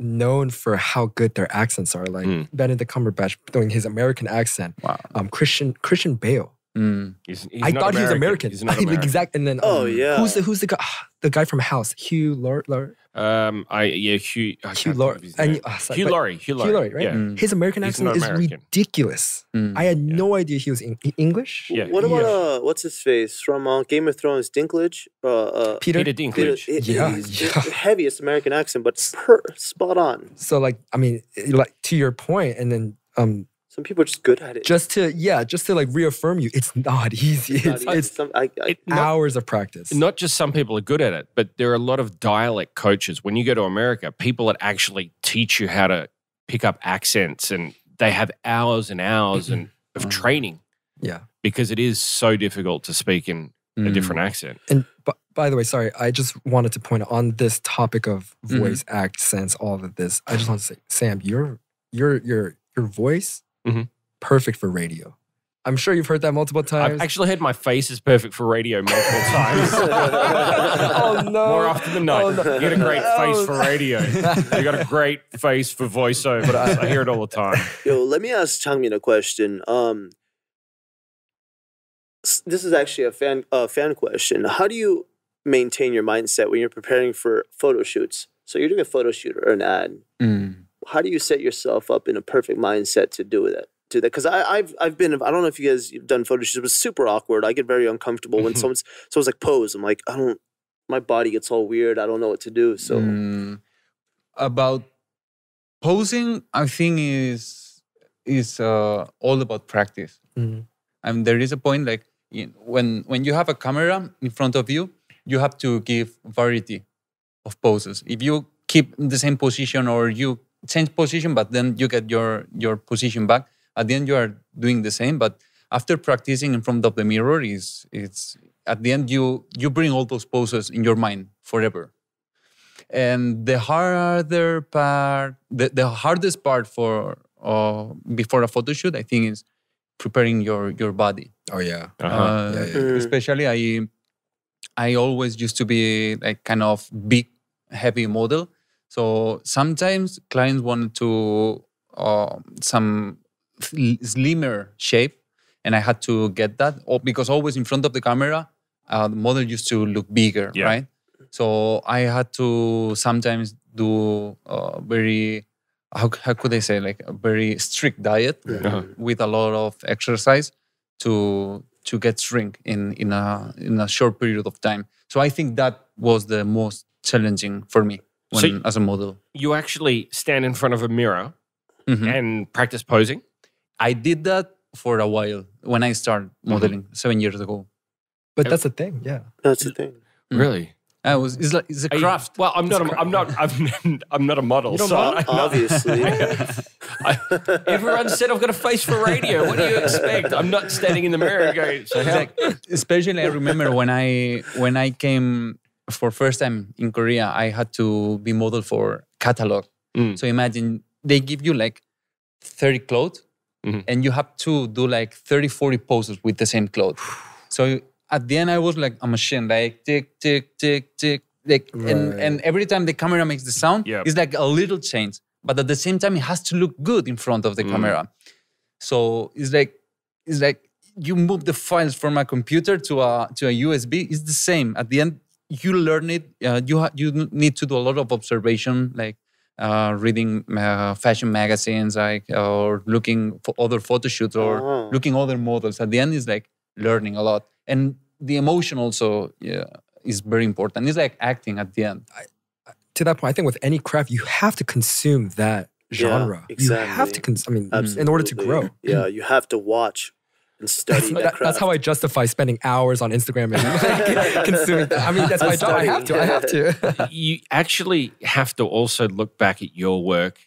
[SPEAKER 2] known for how good their accents are. Like mm. Benedict Cumberbatch doing his American accent. Wow. Um, Christian Christian Bale Mm. He's, he's I thought American. he was American. He's not American. exact. And then oh um, yeah, who's the who's the guy? the guy from House, Hugh Laurie. Laurie.
[SPEAKER 3] Um, I yeah, Hugh.
[SPEAKER 2] I uh, Hugh Laurie. And, Hugh Laurie. Hugh Laurie. right? Yeah. Mm. His American accent is ridiculous. Mm. I had yeah. no idea he was in English. Yeah. What about yeah.
[SPEAKER 5] uh, what's his face from uh, Game of Thrones? Dinklage. Uh, uh, Peter. Peter Dinklage. Peter, it, yeah, yeah. Heaviest American accent, but per,
[SPEAKER 2] spot on. So like, I mean, like to your point, and then um, some people are just good at it. Just to yeah, just to like reaffirm you, it's not easy. It's, it's, not easy. it's some, I, I, hours not, of practice.
[SPEAKER 3] Not just some people are good at it, but there are a lot of dialect coaches. When you go to America, people that actually teach you how to pick up accents, and they have hours and hours and of training. Yeah, because it is so difficult to speak in mm. a different accent.
[SPEAKER 2] And but by the way, sorry, I just wanted to point out on this topic of mm-hmm. voice, mm. accents, all of this. I just want to say, Sam, your your your your voice Mm-hmm. Perfect for radio. I'm sure you've heard that multiple times. I've actually heard
[SPEAKER 3] my face is perfect for radio multiple times. oh no! More often than not, oh, no. you got a great face for radio.
[SPEAKER 4] you
[SPEAKER 3] got a great face for voiceover. I, I hear it all the time. Yo, let me ask
[SPEAKER 5] Changmin a question. Um, this is actually a fan fan question. How do you maintain your mindset when you're preparing for photo shoots? So you're doing a photo shoot or an ad. Mm how do you set yourself up in a perfect mindset to do that? To that, because I've I've been I don't know if you guys have done photo shoots. It was super awkward. I get very uncomfortable when mm-hmm. someone's someone's like pose. I'm like I don't. My body gets all weird. I don't know what to do. So
[SPEAKER 1] mm, about posing, I think is is uh, all about practice. Mm. And there is a point like when when you have a camera in front of you, you have to give variety of poses. If you keep the same position or you change position, but then you get your your position back. At the end, you are doing the same, but after practicing in front of the mirror, is it's at the end you you bring all those poses in your mind forever. And the harder part, the, the hardest part for uh, before a photo shoot, I think, is preparing your your body. Oh
[SPEAKER 2] yeah, uh-huh. uh, yeah, yeah. Mm.
[SPEAKER 1] especially I I always used to be like kind of big, heavy model, so sometimes clients wanted to uh, some slimmer shape, and I had to get that because always in front of the camera, uh, the model used to look bigger, yeah. right? So I had to sometimes do uh, very how, how could I say like a very strict diet yeah. Uh-huh. with a lot of exercise to to get shrink in in a in a short period of time. So I think that was the most challenging for me when, so as a model. You actually stand in front of a mirror mm-hmm. and practice posing. I did that for a while when I started mm-hmm. modeling mm-hmm. seven years ago.
[SPEAKER 2] But that's a thing, yeah. That's a thing.
[SPEAKER 1] Mm. Really. I was, it's, like, it's a craft. You, well, I'm not. i I'm not. I'm, I'm not a model. so model? obviously.
[SPEAKER 4] I,
[SPEAKER 3] everyone said I've got a face for radio. What do you expect? I'm not standing in the mirror going. So exactly.
[SPEAKER 1] Especially, I remember when I when I came for first time in Korea, I had to be model for catalog. Mm. So imagine they give you like 30 clothes mm -hmm. and you have to do like 30, 40 poses with the same clothes. so at the end, I was like a machine, like tick, tick, tick, tick. Like, right. and, and every time the camera makes the sound, yep. it's like a little change. But at the same time, it has to look good in front of the mm. camera. So it's like, it's like you move the files from a computer to a to a USB. It's the same. At the end, you learn it. Uh, you ha- you need to do a lot of observation, like uh, reading uh, fashion magazines, like or looking for other photo shoots or uh-huh. looking other models. At the end, is like learning a lot, and the emotion also yeah, is very important. It's like acting at the end. I,
[SPEAKER 2] to that point, I think with any craft, you have to consume that genre. Yeah, exactly. You have to consume. I mean, Absolutely. in order
[SPEAKER 1] to grow. Yeah, you have to
[SPEAKER 2] watch and study that's, that, that's, how I justify spending hours on Instagram and consuming. That. I mean, that's my job. I have to. I have
[SPEAKER 3] to. you actually have to also look back at your work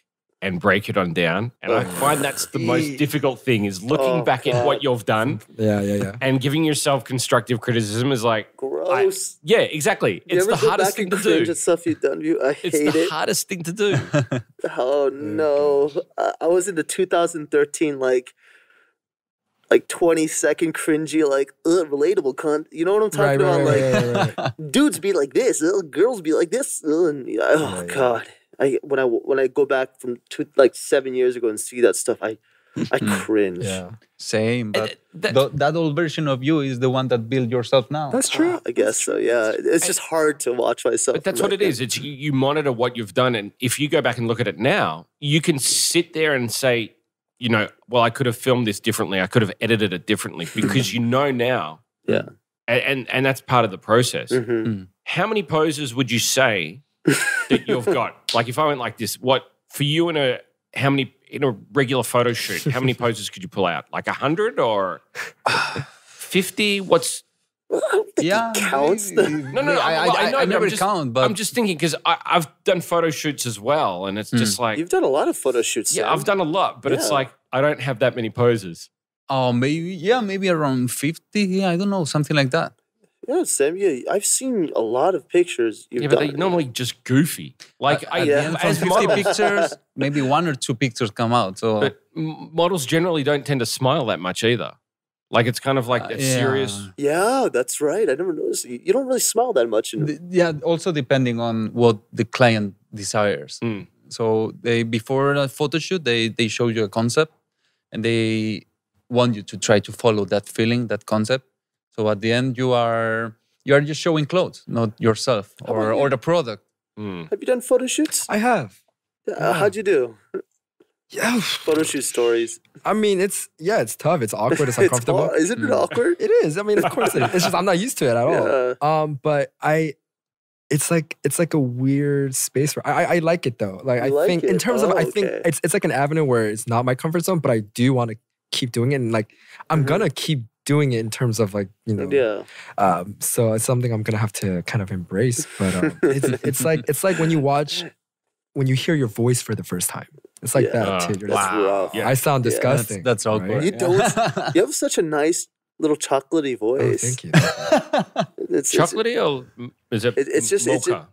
[SPEAKER 3] and break it on down. And oh. I find that's the most difficult thing is looking oh, back God. at what you've done.
[SPEAKER 2] Yeah, yeah, yeah.
[SPEAKER 3] And giving yourself constructive criticism is like gross. I, yeah, exactly. You it's the hardest thing to do. stuff
[SPEAKER 5] you've done, you, I it's hate the it. hardest thing to do. Oh, oh no! I was in the 2013 like like 20 second cringy, like relatable cunt. You know what I'm talking right, about? Right, like right, dudes be like this, girls be like this. and, oh god, I when I when I go back from two, like seven years ago and see that stuff, I I cringe.
[SPEAKER 1] Yeah. Same, but that, that old version of you is the one that built yourself now. That's true. Ah, I guess
[SPEAKER 5] so. Yeah, it's just hard to watch myself. But that's what it
[SPEAKER 3] It's you monitor what you've done, and if you go back and look at it now, you can sit there and say, you know, well, I could have filmed this differently. I could have edited it differently because you know now. Yeah. And, and, and that's part of the process. Mm-hmm. Mm. How many poses would you say that you've got? like if I went like this, what for you in a how many in a regular photo shoot, how many poses could you pull out? Like a hundred or fifty? What's yeah, counts. The,
[SPEAKER 4] no,
[SPEAKER 1] no, no. I, I, I, I know, never count,
[SPEAKER 3] but I'm just thinking because I've done photo shoots as well, and it's mm. just hmm. like you've done a lot of photo shoots. Yeah, Sam. I've done a lot, but yeah. it's like I don't have that many poses.
[SPEAKER 1] Oh, maybe yeah, maybe around fifty. Yeah, I don't know, something like that.
[SPEAKER 3] Yeah, Sam. Yeah,
[SPEAKER 5] I've seen a lot of pictures.
[SPEAKER 1] yeah, but they normally just goofy. Like uh, I, yeah. as fifty pictures, maybe one or two pictures come out. So but models generally don't tend to smile
[SPEAKER 3] that much either. Like it's kind of like uh, yeah. serious.
[SPEAKER 1] Yeah, that's right. I never noticed. You don't really smile that much. The, yeah, also depending on what the client desires. Mm. So they before a photo shoot, they they show you a concept, and they want you to try to follow that feeling, that concept. So at the end, you are you are just showing clothes, not yourself or or the product. Mm.
[SPEAKER 2] Have you done photo shoots? I have. Uh, yeah. How'd you do? Yeah.
[SPEAKER 1] Photo shoot stories.
[SPEAKER 2] I mean, it's yeah, it's tough. It's awkward. It's uncomfortable. it's, isn't it awkward? it is. I mean, of course it is. It's just I'm not used to it at all. Yeah. Um, but I, it's like it's like a weird space for I I, I like it though. Like you I like think it. in terms oh, of I okay. think it's it's like an avenue where it's not my comfort zone, but I do want to keep doing it, and like I'm mm-hmm. gonna keep doing it in terms of like you know yeah um so it's something i'm gonna have to kind of embrace but um, it's, it's like it's like when you watch when you hear your voice for the first time. It's like yeah. that too. wow. Yeah. I sound disgusting. Yeah, that's, that's awkward. Right? You don't.
[SPEAKER 5] you have such a nice little chocolatey oh, voice. Oh, thank you. it's, chocolatey
[SPEAKER 2] it's, or is it? it's just mocha? it's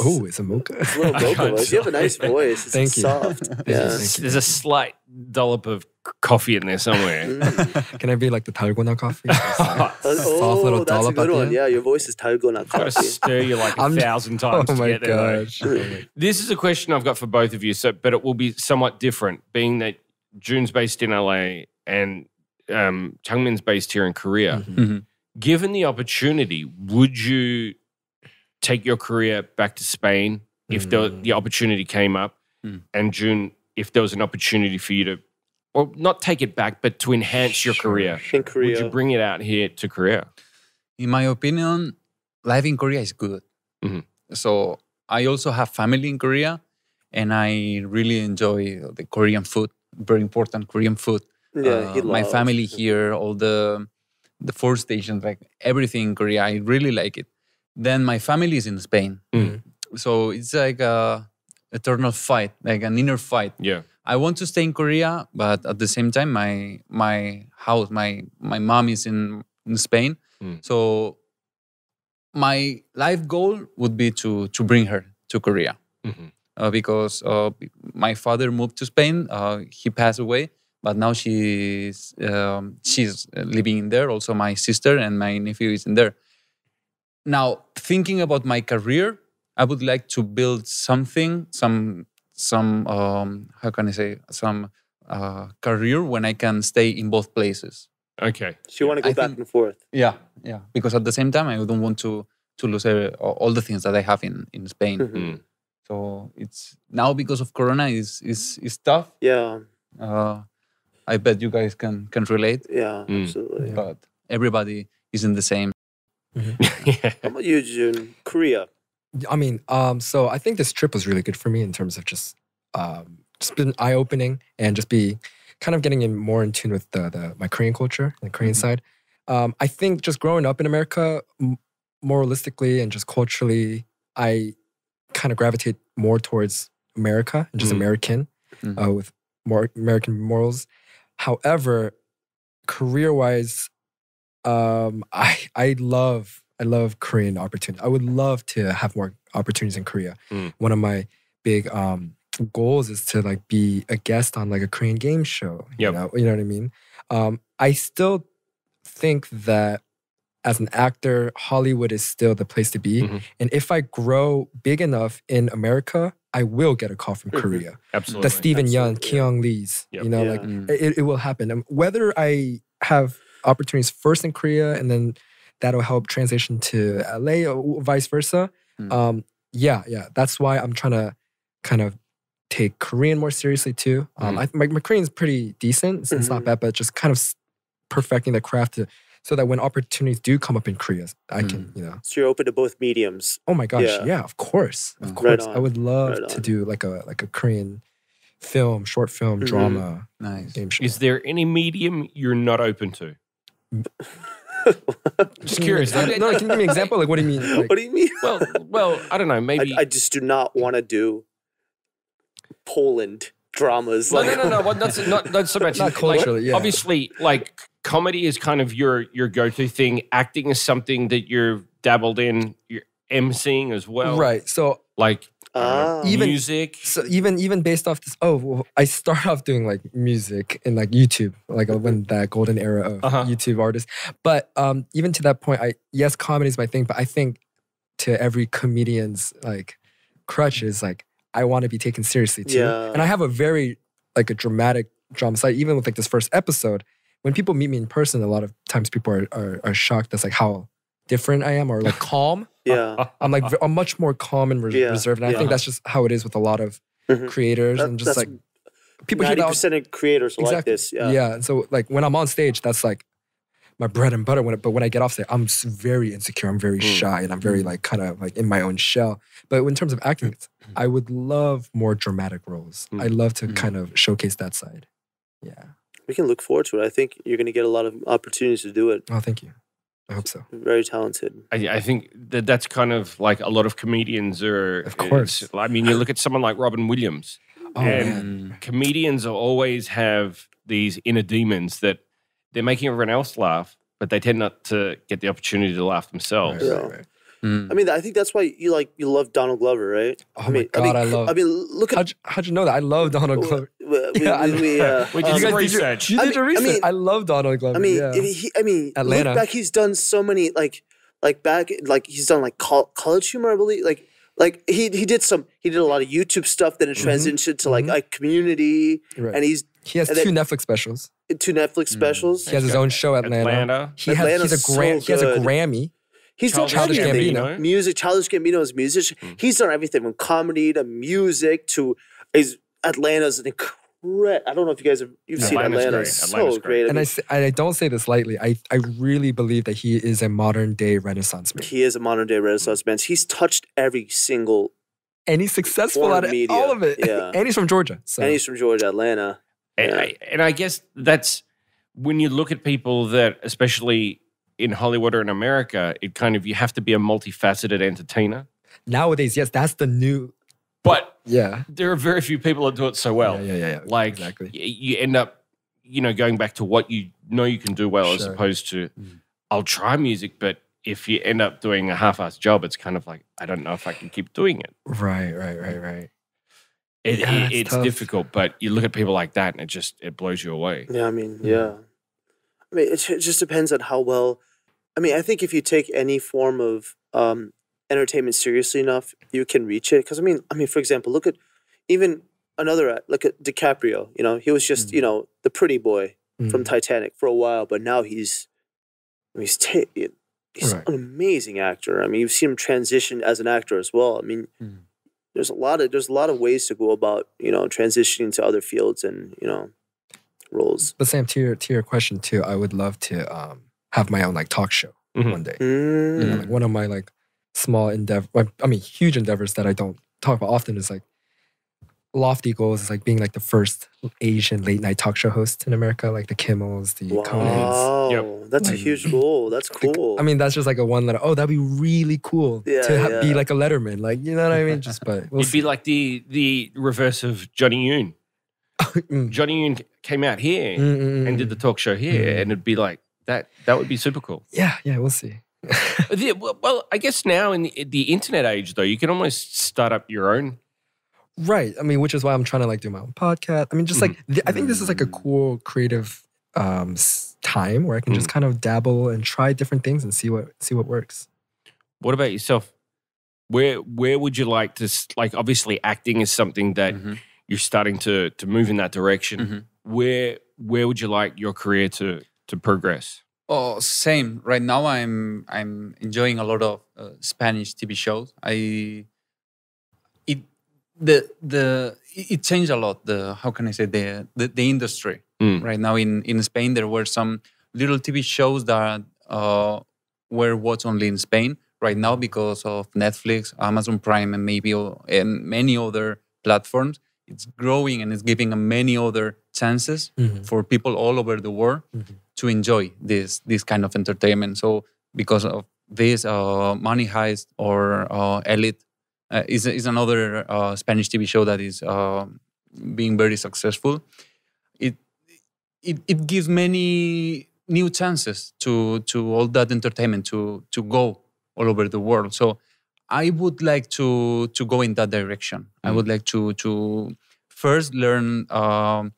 [SPEAKER 2] oh, it's a mocha. It's a little
[SPEAKER 3] mocha voice. You have a nice voice. It's Thank you. soft. yeah. There's a slight dollop of coffee in there somewhere. Mm.
[SPEAKER 2] Can I be like the Talgona coffee? Oh,
[SPEAKER 3] oh, soft little that's a good one. Yeah, your voice is Talgona coffee. I've got to stir you like a thousand oh times oh my Gosh. Mm. this is a question I've got for both of you, so but it will be somewhat different, being that June's based in LA and um, Changmin's based here in Korea. Mm -hmm. Mm -hmm. Given the opportunity, would you take your career back to Spain if the, mm. the opportunity came up? Mm. And June, if there was an opportunity for you to, or not take it back, but to enhance
[SPEAKER 1] your career, in Korea. would you bring it out here to Korea? In my opinion, life in Korea is good. Mm -hmm. So I also have family in Korea, and I really enjoy the Korean food. Very important Korean food.
[SPEAKER 2] Yeah, uh, my family
[SPEAKER 1] here, all the the four stations, like everything in Korea, I really like it. Then my family is in Spain. Mm. So it's like a eternal fight, like an inner fight. Yeah. I want to stay in Korea, but at the same time, my my house, my my mom is in, in Spain. Mm. So my life goal would be to to bring her to Korea mm-hmm. uh, because uh, my father moved to Spain. Uh, he passed away, but now she's um, she's living in there. Also, my sister and my nephew is in there. Now, thinking about my career, I would like to build something, some, some, um, how can I say, some uh, career when I can stay in both places. Okay.
[SPEAKER 5] So you want to go I back think, and forth? Yeah, yeah.
[SPEAKER 1] Because at the same time, I don't want to to lose all the things that I have in in Spain. Mm-hmm. Mm -hmm. So it's now because of Corona is is is tough. Yeah. Uh, I bet you guys can can relate. Yeah, mm. absolutely. But everybody isn't the same.
[SPEAKER 4] Mm-hmm.
[SPEAKER 5] How about you, Jun? Korea.
[SPEAKER 2] I mean, um, so I think this trip was really good for me in terms of just um, just been eye opening and just be kind of getting in more in tune with the, the my Korean culture and Korean mm-hmm. side. Um, I think just growing up in America, m- moralistically and just culturally, I kind of gravitate more towards America and just mm. mm-hmm. American uh, with more American morals. However, career wise, um, I I love I love Korean opportunities. I would love to have more opportunities in Korea. Mm. One of my big um, goals is to like be a guest on like a Korean game show. Yep. You know, you know what I mean? Um, I still think that as an actor, Hollywood is still the place to be. Mm-hmm. And if I grow big enough in America, I will get a call from mm-hmm. Korea. Absolutely. The Stephen Young, Kyung Lee's, yep. you know, yeah. like mm. it, it will happen. Whether I have opportunities first in Korea, and then that'll help transition to LA or vice versa. Mm. Um, yeah, yeah. That's why I'm trying to kind of take Korean more seriously too. Um, mm. I, my, my Korean's pretty decent. It's, mm-hmm. not bad, but just kind of perfecting the craft to, so that when opportunities do come up in Korea, I mm. can, hmm. you know.
[SPEAKER 5] So you're open
[SPEAKER 3] to both mediums. Oh my gosh, yeah, yeah
[SPEAKER 2] of course, of mm. course. Right I would love right to do like a like a Korean film, short film, mm-hmm. drama.
[SPEAKER 3] Nice. Is there any medium you're not open to? just curious. can no, give me an example. Like, what do you mean? Like, what do you mean? well, well, I don't know. Maybe I, I just do not want to do
[SPEAKER 5] Poland dramas. No, like. no, no, no. Well, that's not, not so much. not culturally, like, yeah.
[SPEAKER 3] Obviously, like comedy is kind of your your go to thing. Acting is something that you're dabbled in. You're emceeing as well,
[SPEAKER 2] right? So,
[SPEAKER 3] like, Oh. Even music. So
[SPEAKER 2] even even based off this, oh, well, I start off doing like music and like YouTube, like uh, when that golden era of uh -huh. YouTube artists. But um, even to that point, I yes, comedy is my thing, but I think to every comedian's like crutch is like I want to be taken seriously too, yeah. and I have a very like a dramatic drama side. Even with like this first episode, when people meet me in person, a lot of times people are, are, are shocked. That's like how different I am, or like calm yeah. I'm like I'm much more calm and re- yeah. reserved, and I think that's just how it is with a lot of mm-hmm. creators that, and just like people. Ninety percent
[SPEAKER 5] of creators exactly. like this. Yeah. Yeah.
[SPEAKER 2] And so like when I'm on stage, that's like my bread and butter. When it, but when I get off stage, I'm very insecure. I'm very mm. shy, and I'm very mm-hmm. like kind of like in my own shell. But in terms of acting, mm I would love more dramatic roles. mm I love to mm. kind of showcase that side. Yeah.
[SPEAKER 5] We can look forward to it. I think you're going to get a lot of opportunities to do it. Oh, thank you. I hope so. Very talented.
[SPEAKER 3] I, I, think that that's kind of like a lot of comedians are. Of uh, course. I mean, you look at someone like Robin Williams, oh, and um, man. comedians always have these inner demons that they're making everyone else laugh, but they tend not to get the opportunity to laugh themselves. Right, right, right.
[SPEAKER 5] Mm. I mean, I think that's why you like you love Donald Glover, right? Oh I mean, my god, I, mean, I love. I mean,
[SPEAKER 2] look at how'd you, how'd you know that? I love Donald Glover we, yeah, uh, we, did uh, research. you did I mean, research. I, mean, I love Donald Glover. I mean, yeah. he,
[SPEAKER 5] I mean, Atlanta. look back. He's done so many like, like back, like he's done like college humor. I believe, like, like he he did some. He did a lot of YouTube stuff. Then it mm-hmm. transitioned mm -hmm. to like mm a community, right. and he's he has two then,
[SPEAKER 2] Netflix specials.
[SPEAKER 5] Two Netflix mm. specials. Mm. He has his own
[SPEAKER 2] show, Atlanta. Atlanta. He has, he's a Gram- so he has a Grammy. He's Childish, done Childish Gambino. Gambino.
[SPEAKER 5] Music. Childish Gambino is music. Mm. He's done everything from comedy to music to is Atlanta's an incredible. I don't know if you guys have you've seen Atlanta's Atlanta. Great. So great. And I, mean, I,
[SPEAKER 2] I don't say this lightly. I I really believe that he is a modern day Renaissance man.
[SPEAKER 5] He is a modern day Renaissance man. He's touched every single. And he's successful at media. all of it. Yeah. and he's from
[SPEAKER 3] Georgia. So. And he's from
[SPEAKER 5] Georgia, Atlanta.
[SPEAKER 3] And, I, and I guess that's when you look at people that, especially in Hollywood or in America, it kind of you have to be a multifaceted entertainer
[SPEAKER 2] nowadays yes that's the new yeah. There are very few
[SPEAKER 3] people that do it so well. Yeah, yeah, yeah. Like exactly. you end up, you know, going back to what you know you can do well sure. as opposed to mm. I'll try music, but if you end up doing a half-assed job, it's kind of like I don't know if I can keep doing it.
[SPEAKER 2] Right, right, right, right.
[SPEAKER 3] It, yeah, it, it's difficult, but you look at people like that, and it just it blows you away.
[SPEAKER 5] Yeah, I mean, hmm. yeah. I mean, it just depends on how well. I mean, I think if you take any form of um, entertainment seriously enough, you can reach it. Because I mean, I mean, for example, look at even another uh, look at DiCaprio. You know, he was just mm. you know the pretty boy mm. from Titanic for a while, but now he's he's t- he's right. an amazing actor. I mean, you've seen him transition as an actor as well. I mean. Mm. There's a lot of there's a lot of ways to go about you know transitioning to other fields and you know
[SPEAKER 2] roles. But Sam, to your to your question too, I would love to um, have my own like talk show mm-hmm. one day. Mm. You know, like mm. one of my like small endeavor, I mean, huge endeavors that I don't talk about often is like lofty goals is like being like the first Asian late night talk show host in America, like the Kimmels, the wow. Conans. Yep. That's like, a huge goal. That's cool. I mean, that's just like a one letter. Oh, that'd be really cool yeah, to yeah. be like a letterman. Like, you know what I mean? Just but we'll
[SPEAKER 3] You'd see. be like the the reverse of Johnny Yoon. mm. Johnny Yoon came out here mm -mm. mm and did mm. the talk show here, mm. and it'd be like that that would be super cool.
[SPEAKER 2] Yeah, yeah, we'll see.
[SPEAKER 3] well, well, I guess now in the, the, internet age, though, you can almost start up your own.
[SPEAKER 2] Right. I mean, which is why I'm trying to like do my own podcast. I mean, just like mm-hmm. th- I think this is like a cool creative um, time where I can just mm. kind of dabble and try different things and see what see what works. What about
[SPEAKER 3] yourself? Where where would you like to like? Obviously, acting is something that mm-hmm. you're starting to to move in that direction. Mm-hmm. Where where would you like your career to to progress?
[SPEAKER 1] Oh, same. Right now, I'm I'm enjoying a lot of uh, Spanish TV shows. I it the the it changed a lot. The how can I say the the, the industry mm. right now in in Spain there were some little TV shows that uh, were watched only in Spain right now because of Netflix, Amazon Prime, and maybe and many other platforms. It's growing and it's giving many other chances mm-hmm. for people all over the world. Mm-hmm to enjoy this this kind of entertainment. So because of this, uh, Money Heist or uh, Elite uh, is is another uh, Spanish TV show that is um, being very successful. It, it it gives many new chances to to all that entertainment to to go all over the world. So I would like to to go in that direction. Mm I mm-hmm. would like to to first learn um,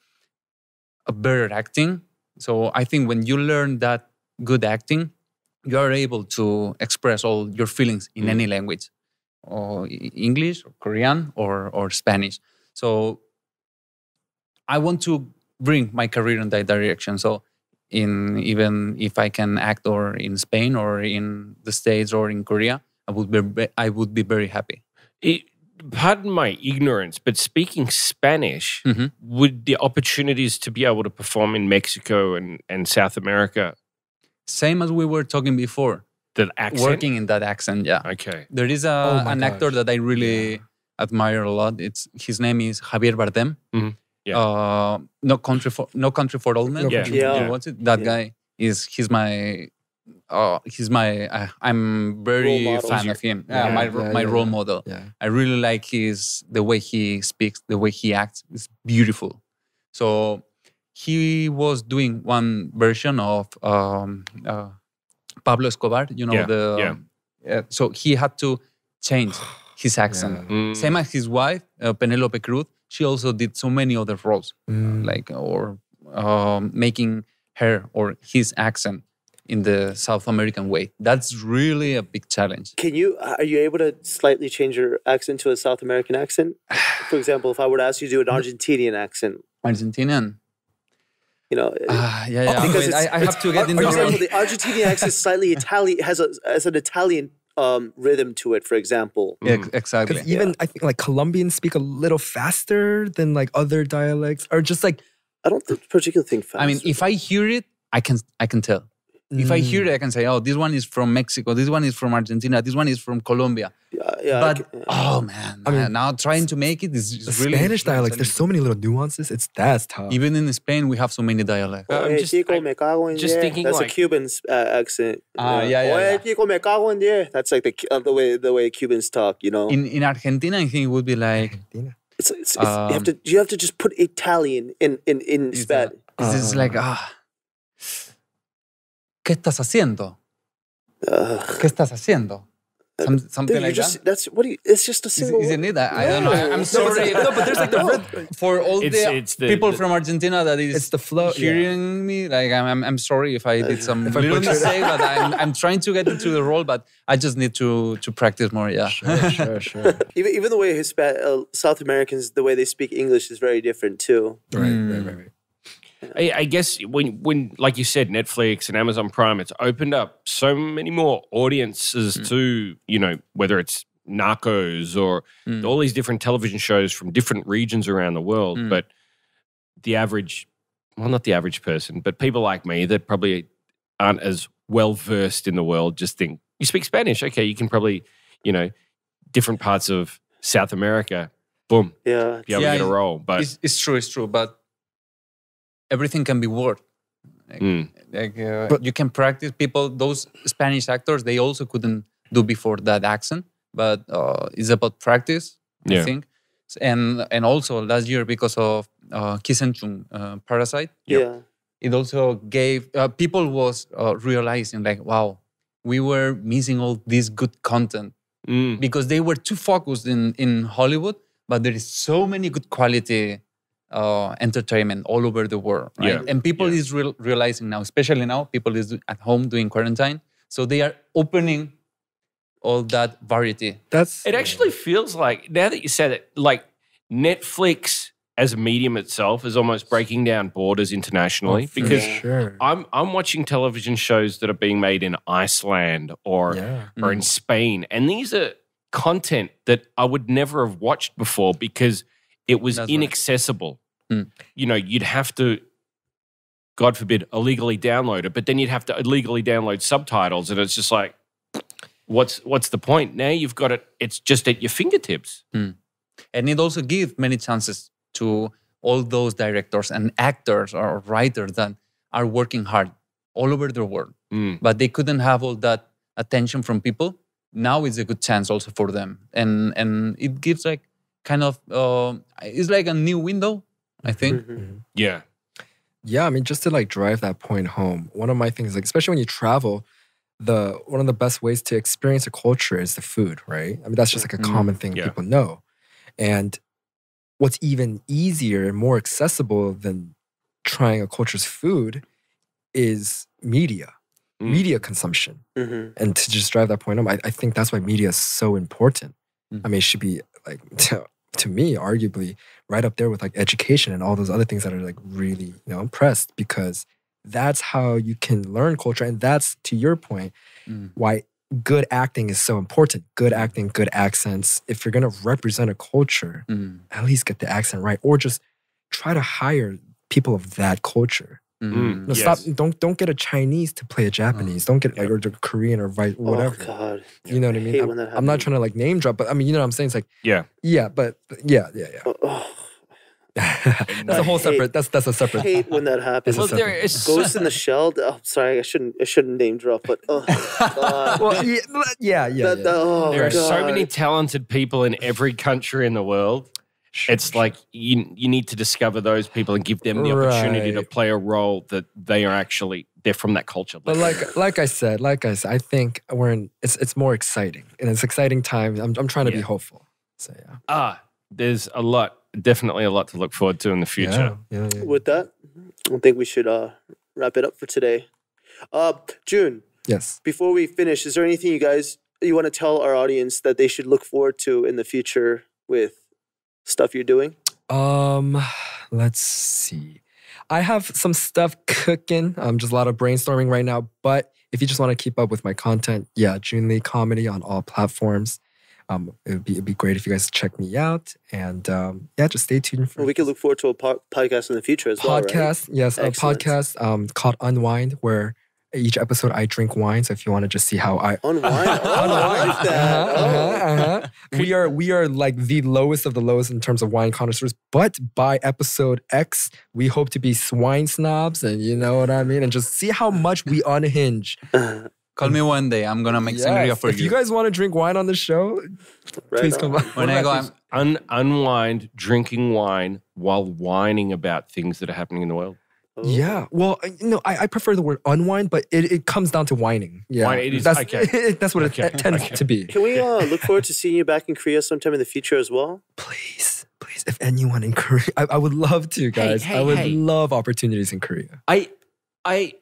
[SPEAKER 1] a better acting so I think when you learn that good acting, you are able to express all your feelings in mm. any language, or English, or Korean, or or Spanish. So I want to bring my career in that direction. So in even if I can act or in Spain or in the States or in Korea, I would be I would be very happy. It, pardon my ignorance, but speaking
[SPEAKER 3] Spanish, mm-hmm. would the opportunities to be able to perform in Mexico and, and South
[SPEAKER 1] America? Same as we were talking before. That accent? Working in that accent, yeah.
[SPEAKER 3] Okay. There is
[SPEAKER 1] a, oh an gosh. actor that I really yeah. admire a lot. It's His name is Javier Bardem. Mm-hmm. Yeah. Uh, no country for no country for old men. yeah. yeah. What's it? That yeah. guy is he's my oh, he's my uh, I'm very fan of him. Yeah, yeah my yeah, my yeah, role model. Yeah. I really like his the way he speaks, the way he acts. It's beautiful. So he was doing one version of um, uh, Pablo Escobar. You know the. Um, yeah. So he had to change his accent. Mm. Same as his wife uh, Penelope Cruz. She also did so many other roles, mm. like or um, making her or his accent in the South American way. That's really a big challenge. Can you
[SPEAKER 5] are you able to slightly change your accent to a South American accent? For example, if I were to ask you to do an Argentinian accent.
[SPEAKER 1] Argentinian. You know, uh, yeah, yeah. Because Wait, I, I have to get into example, the
[SPEAKER 5] Argentinian accent slightly Italian has a has an Italian um, rhythm to it, for example. Yeah, mm. exactly. Even yeah.
[SPEAKER 2] I think like Colombians speak a little faster than like other dialects, or just like I don't think fast.
[SPEAKER 1] I mean, if I hear it, I can I can tell. If I hear mm. it, I can say, "Oh, this one is from Mexico. This one is from Argentina. This one is from Colombia." Yeah, yeah, but oh man, I mean, now trying to make it is, is really Spanish dialects. There's so many little nuances. It's that tough. Even in Spain, we have so many dialects. just, I, me cago en just
[SPEAKER 5] thinking that's like, a Cuban uh, accent. Ah, yeah, yeah. Oye, yeah. That's like the uh, the way the way Cubans talk. You know. In
[SPEAKER 1] in Argentina, I think it would be like. Argentina. It's, it's, it's um, you have um, to
[SPEAKER 5] you have to just put Italian in in in Spanish.
[SPEAKER 1] This is like ah. ah. ¿Qué estás haciendo? Uh, ¿Qué estás haciendo? Some, something like just, that.
[SPEAKER 5] That's what do you, it's just a single. Is, not it? I, yeah. I, don't know. I'm sorry. no, but there's like the red,
[SPEAKER 1] for all it's, the, it's the, people the, from Argentina that is it's the flow hearing yeah. me. Like I'm, I'm, I'm, sorry if I did some little mistake, but I'm, I'm trying to get into the role. But I just need to to practice more. Yeah, sure, sure, sure.
[SPEAKER 5] even even the way Hispan uh, South Americans the way they speak English is very different too. Right,
[SPEAKER 3] mm. right, right, right. I, I, guess when when like you said, Netflix and Amazon Prime, it's opened up so many more audiences mm. to you know whether it's Narcos or mm. all these different television shows from different regions around the world. Mm. But the average, well, not the average person, but people like me that probably aren't as well versed in the world just think you speak Spanish, okay, you can probably you know different parts of South America. Boom. Yeah. Be able yeah, to get a role. But it's,
[SPEAKER 1] it's true, it's true. But everything can be word. Like, mm. like uh, but, you can practice. People, those Spanish actors, they also couldn't do before that accent, but uh, it's about practice, yeah. I think. And and also last year because of uh, Kisenchung uh, Parasite, yeah, it also gave uh, people was uh, realizing like, wow, we were missing all this good content mm. because they were too focused in in Hollywood, but there is so many good quality uh, entertainment all over the world, right? Yeah. And people yeah. is realizing now, especially now, people is at home doing quarantine, so they are opening all that variety. That's it. Actually, feels like now that you said it, like Netflix
[SPEAKER 3] as a medium itself is almost breaking down borders internationally oh, because sure. I'm I'm watching television shows that are being made in Iceland or yeah. or mm. in Spain, and these are content that I would never have watched before because it was That's inaccessible. Right. Mm. You know, you'd have to, God forbid, illegally download it, but then you'd have to illegally download subtitles, and it's just like, what's what's the point? Now
[SPEAKER 1] you've got it. It's just at your fingertips. Mm. And it also gives many chances to all those directors and actors or writers that are working hard all over the world, mm. but they couldn't have all that attention from people. Now it's a good chance also for them, and and it gives like kind of uh, it's like a new window, I think. Mm-hmm. mm-hmm.
[SPEAKER 2] Yeah. Yeah, I mean, just to like drive that point home, one of my things, like especially when you travel, the one of the best ways to experience a culture is the food, right? I mean, that's just like a mm-hmm. common thing yeah. people know. And what's even easier and more accessible than trying a culture's food is media, mm. media consumption. Mm-hmm. And to just drive that point home, I, I, think that's why media is so important. Mm. I mm-hmm. mean, it should be like to, to me, arguably right up there with like education and all those other things that are like really, you know, impressed because that's how you can learn culture. And that's to your point, mm. why good acting is so important. Good mm. acting, good accents. If you're gonna represent a culture, mm. at least get the accent right. Or just try to hire people of that culture. Mm. Mm-hmm. No, yes. stop! Don't don't get a Chinese to play a Japanese. Don't get like or a Korean or vice oh, whatever. Oh God! You know what I mean? I am I'm, not trying to like name drop, but I mean you know what I'm saying. It's like yeah, yeah, but yeah, yeah, yeah. Oh, oh.
[SPEAKER 5] that's a whole separate. Hate, that's that's a separate. Hate when that happens. Well, there is Ghost in the Shell. Oh, sorry, I shouldn't. I shouldn't name drop, but oh, well, yeah, yeah, yeah. That, yeah. oh, there God. are so many
[SPEAKER 3] talented people in every country in the world. Sure, it's sure. like you you need to discover those people and give them the right. opportunity to play a role that they are actually they're from that culture. But
[SPEAKER 2] like like I said, like I said, I think we're in it's it's more exciting and it's exciting times. I'm I'm trying to yeah. be hopeful.
[SPEAKER 3] So yeah. Ah, there's a lot, definitely a lot to look forward to in the future.
[SPEAKER 5] Yeah, yeah, With that, I think we should uh wrap it up for today. Uh June. Yes. Before we finish, is there anything you guys you want to tell our audience that they should look forward to in the future with stuff you're doing?
[SPEAKER 2] Um, let's see. I have some stuff cooking. I'm um, just a lot of brainstorming right now. But if you just want to keep up with my content, yeah, June Lee Comedy on all platforms. Um, it would be it'd be great if you guys check me out and um, yeah, just stay tuned for. Well, we can
[SPEAKER 5] look forward to a po podcast in the future as podcast, well. Podcast, right? yes, Excellent.
[SPEAKER 2] a podcast um, called Unwind, where each episode I drink wine. So if you want to just see how I unwind, oh,
[SPEAKER 4] I like that. Uh-huh, oh.
[SPEAKER 2] uh-huh, uh-huh. we are we are like the lowest of the lowest in terms of wine connoisseurs. But by episode X, we hope to be wine snobs, and you know what I mean, and just see how much we unhinge.
[SPEAKER 1] Call me one day. I'm gonna make yes. sangria for if you. If you
[SPEAKER 2] guys want to drink wine on the show, right please come on. When I go, I'm-
[SPEAKER 3] Un- unwind drinking wine while whining about things that are happening in the world.
[SPEAKER 2] Ooh. Yeah. Well, no, I, I, prefer the word unwind, but it, it comes down to whining. Yeah. that's, that's what it, it tends to be.
[SPEAKER 3] Can we uh,
[SPEAKER 5] look forward to seeing you back in Korea sometime in the future as well? Please.
[SPEAKER 2] Please, if anyone in Korea, I, I would love to, guys. Hey, hey, I would hey. love opportunities in Korea.
[SPEAKER 3] I I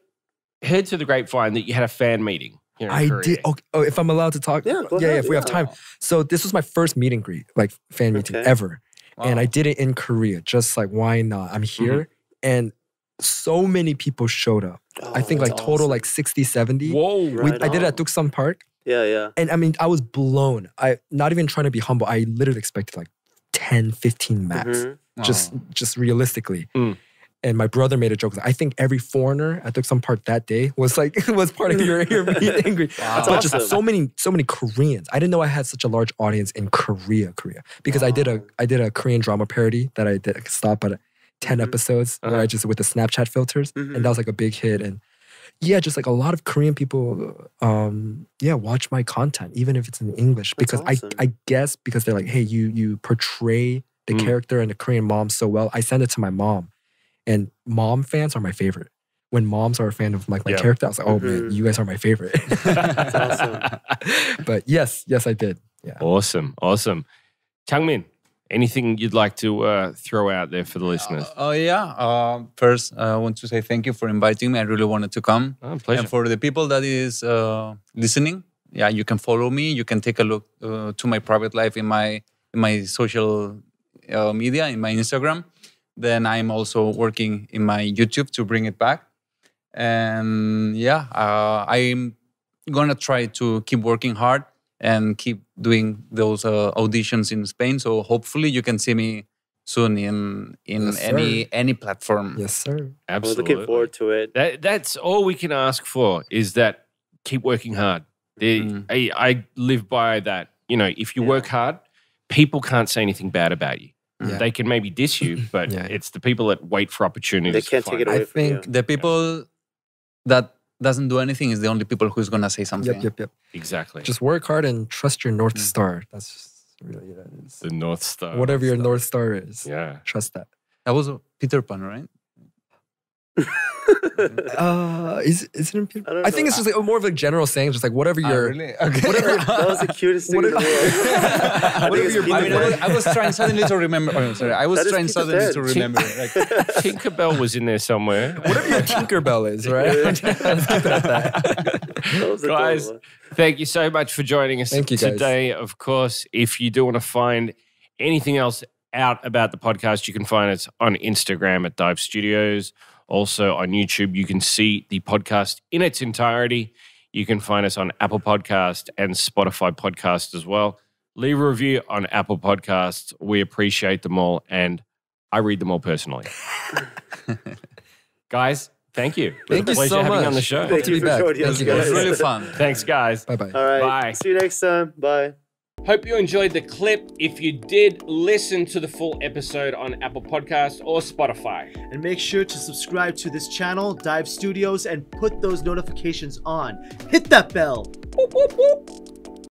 [SPEAKER 3] heard to the grapevine that you had a fan meeting. I Korea. did.
[SPEAKER 2] oh, if I'm allowed to talk, yeah, yeah, yeah, if we yeah. have time. So this was my first meet and greet, like fan meeting ever, wow. and I did it in Korea. Just like why not? I'm here, mm -hmm. and so many people showed up. Oh, I think oh, like awesome. total like 60, 70. Whoa. Right we, I did it at Duksan Park. Yeah, yeah. And I mean, I was blown. I not even trying to be humble. I literally expected like 10, 15 max. Mm -hmm. Just oh. just realistically. Mm. And my brother made a joke. I think every foreigner at Duksan Park that day was like was part of your ear being angry. wow. But awesome. just so many so many Koreans. I didn't know I had such a large audience in Korea, Korea. Because wow. I did a I did a Korean drama parody that I did stop at 10 mm-hmm. episodes uh-huh. where I uh-huh. just with the Snapchat filters. Mm-hmm. And that mm-hmm. was like a big hit. And yeah, just like a lot of Korean people, um, yeah, watch my content, even if it's in English. That's because awesome. I, I guess because they're like, hey, you you portray the mm. character and the Korean mom so well. I send it to my mom. And mom fans are my favorite. When moms are a fan of like my character, I was like, oh mm-hmm. man, you guys are my favorite. That's awesome. but yes, yes, I did.
[SPEAKER 3] Yeah. Awesome. Awesome. Changmin, anything you'd like to uh, throw out there for the listeners?
[SPEAKER 1] Oh uh, uh, yeah. Uh, first, uh, I want to say thank you for inviting me. I really wanted to come. Oh, pleasure. And for the people that is uh, listening, yeah, you can follow me. You can take a look to my private life in my in my social media, in my Instagram. Then I'm also working in my YouTube to bring it back. And yeah, I'm gonna try to keep working hard and keep doing those uh, auditions in Spain. So hopefully you can see me soon in in yes, any any platform. Yes, sir. Absolutely. I'm looking
[SPEAKER 3] forward to it. That, that's all we can ask for is that keep working hard. mm. I, I, live by that. You know, if you yeah. work hard, people can't say anything bad about you. Yeah. They can maybe diss you, but yeah. it's the people that wait for opportunities. They can't take it away I
[SPEAKER 1] think you. the people that doesn't do anything is the only people who's gonna say something. Yep, yep, yep. Exactly. Just work hard and trust your north mm. star. That's really the north star. Whatever your star.
[SPEAKER 2] north star is.
[SPEAKER 1] Yeah. Trust that. That was Peter Pan, right?
[SPEAKER 2] uh, is is it I, I think it's just like more of a general saying, just like whatever ah, your uh, really? okay. whatever. that was the cutest thing I, mean, I, was, trying suddenly to remember. Oh, sorry, I was that trying suddenly to
[SPEAKER 1] remember. Like,
[SPEAKER 3] Tinkerbell was in there somewhere.
[SPEAKER 1] Whatever your Tinkerbell is, right?
[SPEAKER 3] Guys, thank you so much for joining us thank you, guys. today. Of course, if you do want to find anything else out about the podcast, you can find us on Instagram at Dive Studios also on YouTube, you can see the podcast in its entirety. You can find us on Apple Podcast and Spotify Podcast as well. Leave a review on Apple Podcasts. We appreciate them all, and I read them all personally. Guys, thank you. Thank you so much. on the show. Thank, thank you for joining us, It was really fun. Thanks, guys. Bye-bye. All right. Bye. See you next time. Bye. Hope you enjoyed the clip. If you did, listen to the full episode on Apple Podcasts or Spotify.
[SPEAKER 5] And make sure to subscribe to this channel, Dive Studios, and put those notifications on. Hit that bell.
[SPEAKER 4] Boop, boop, boop.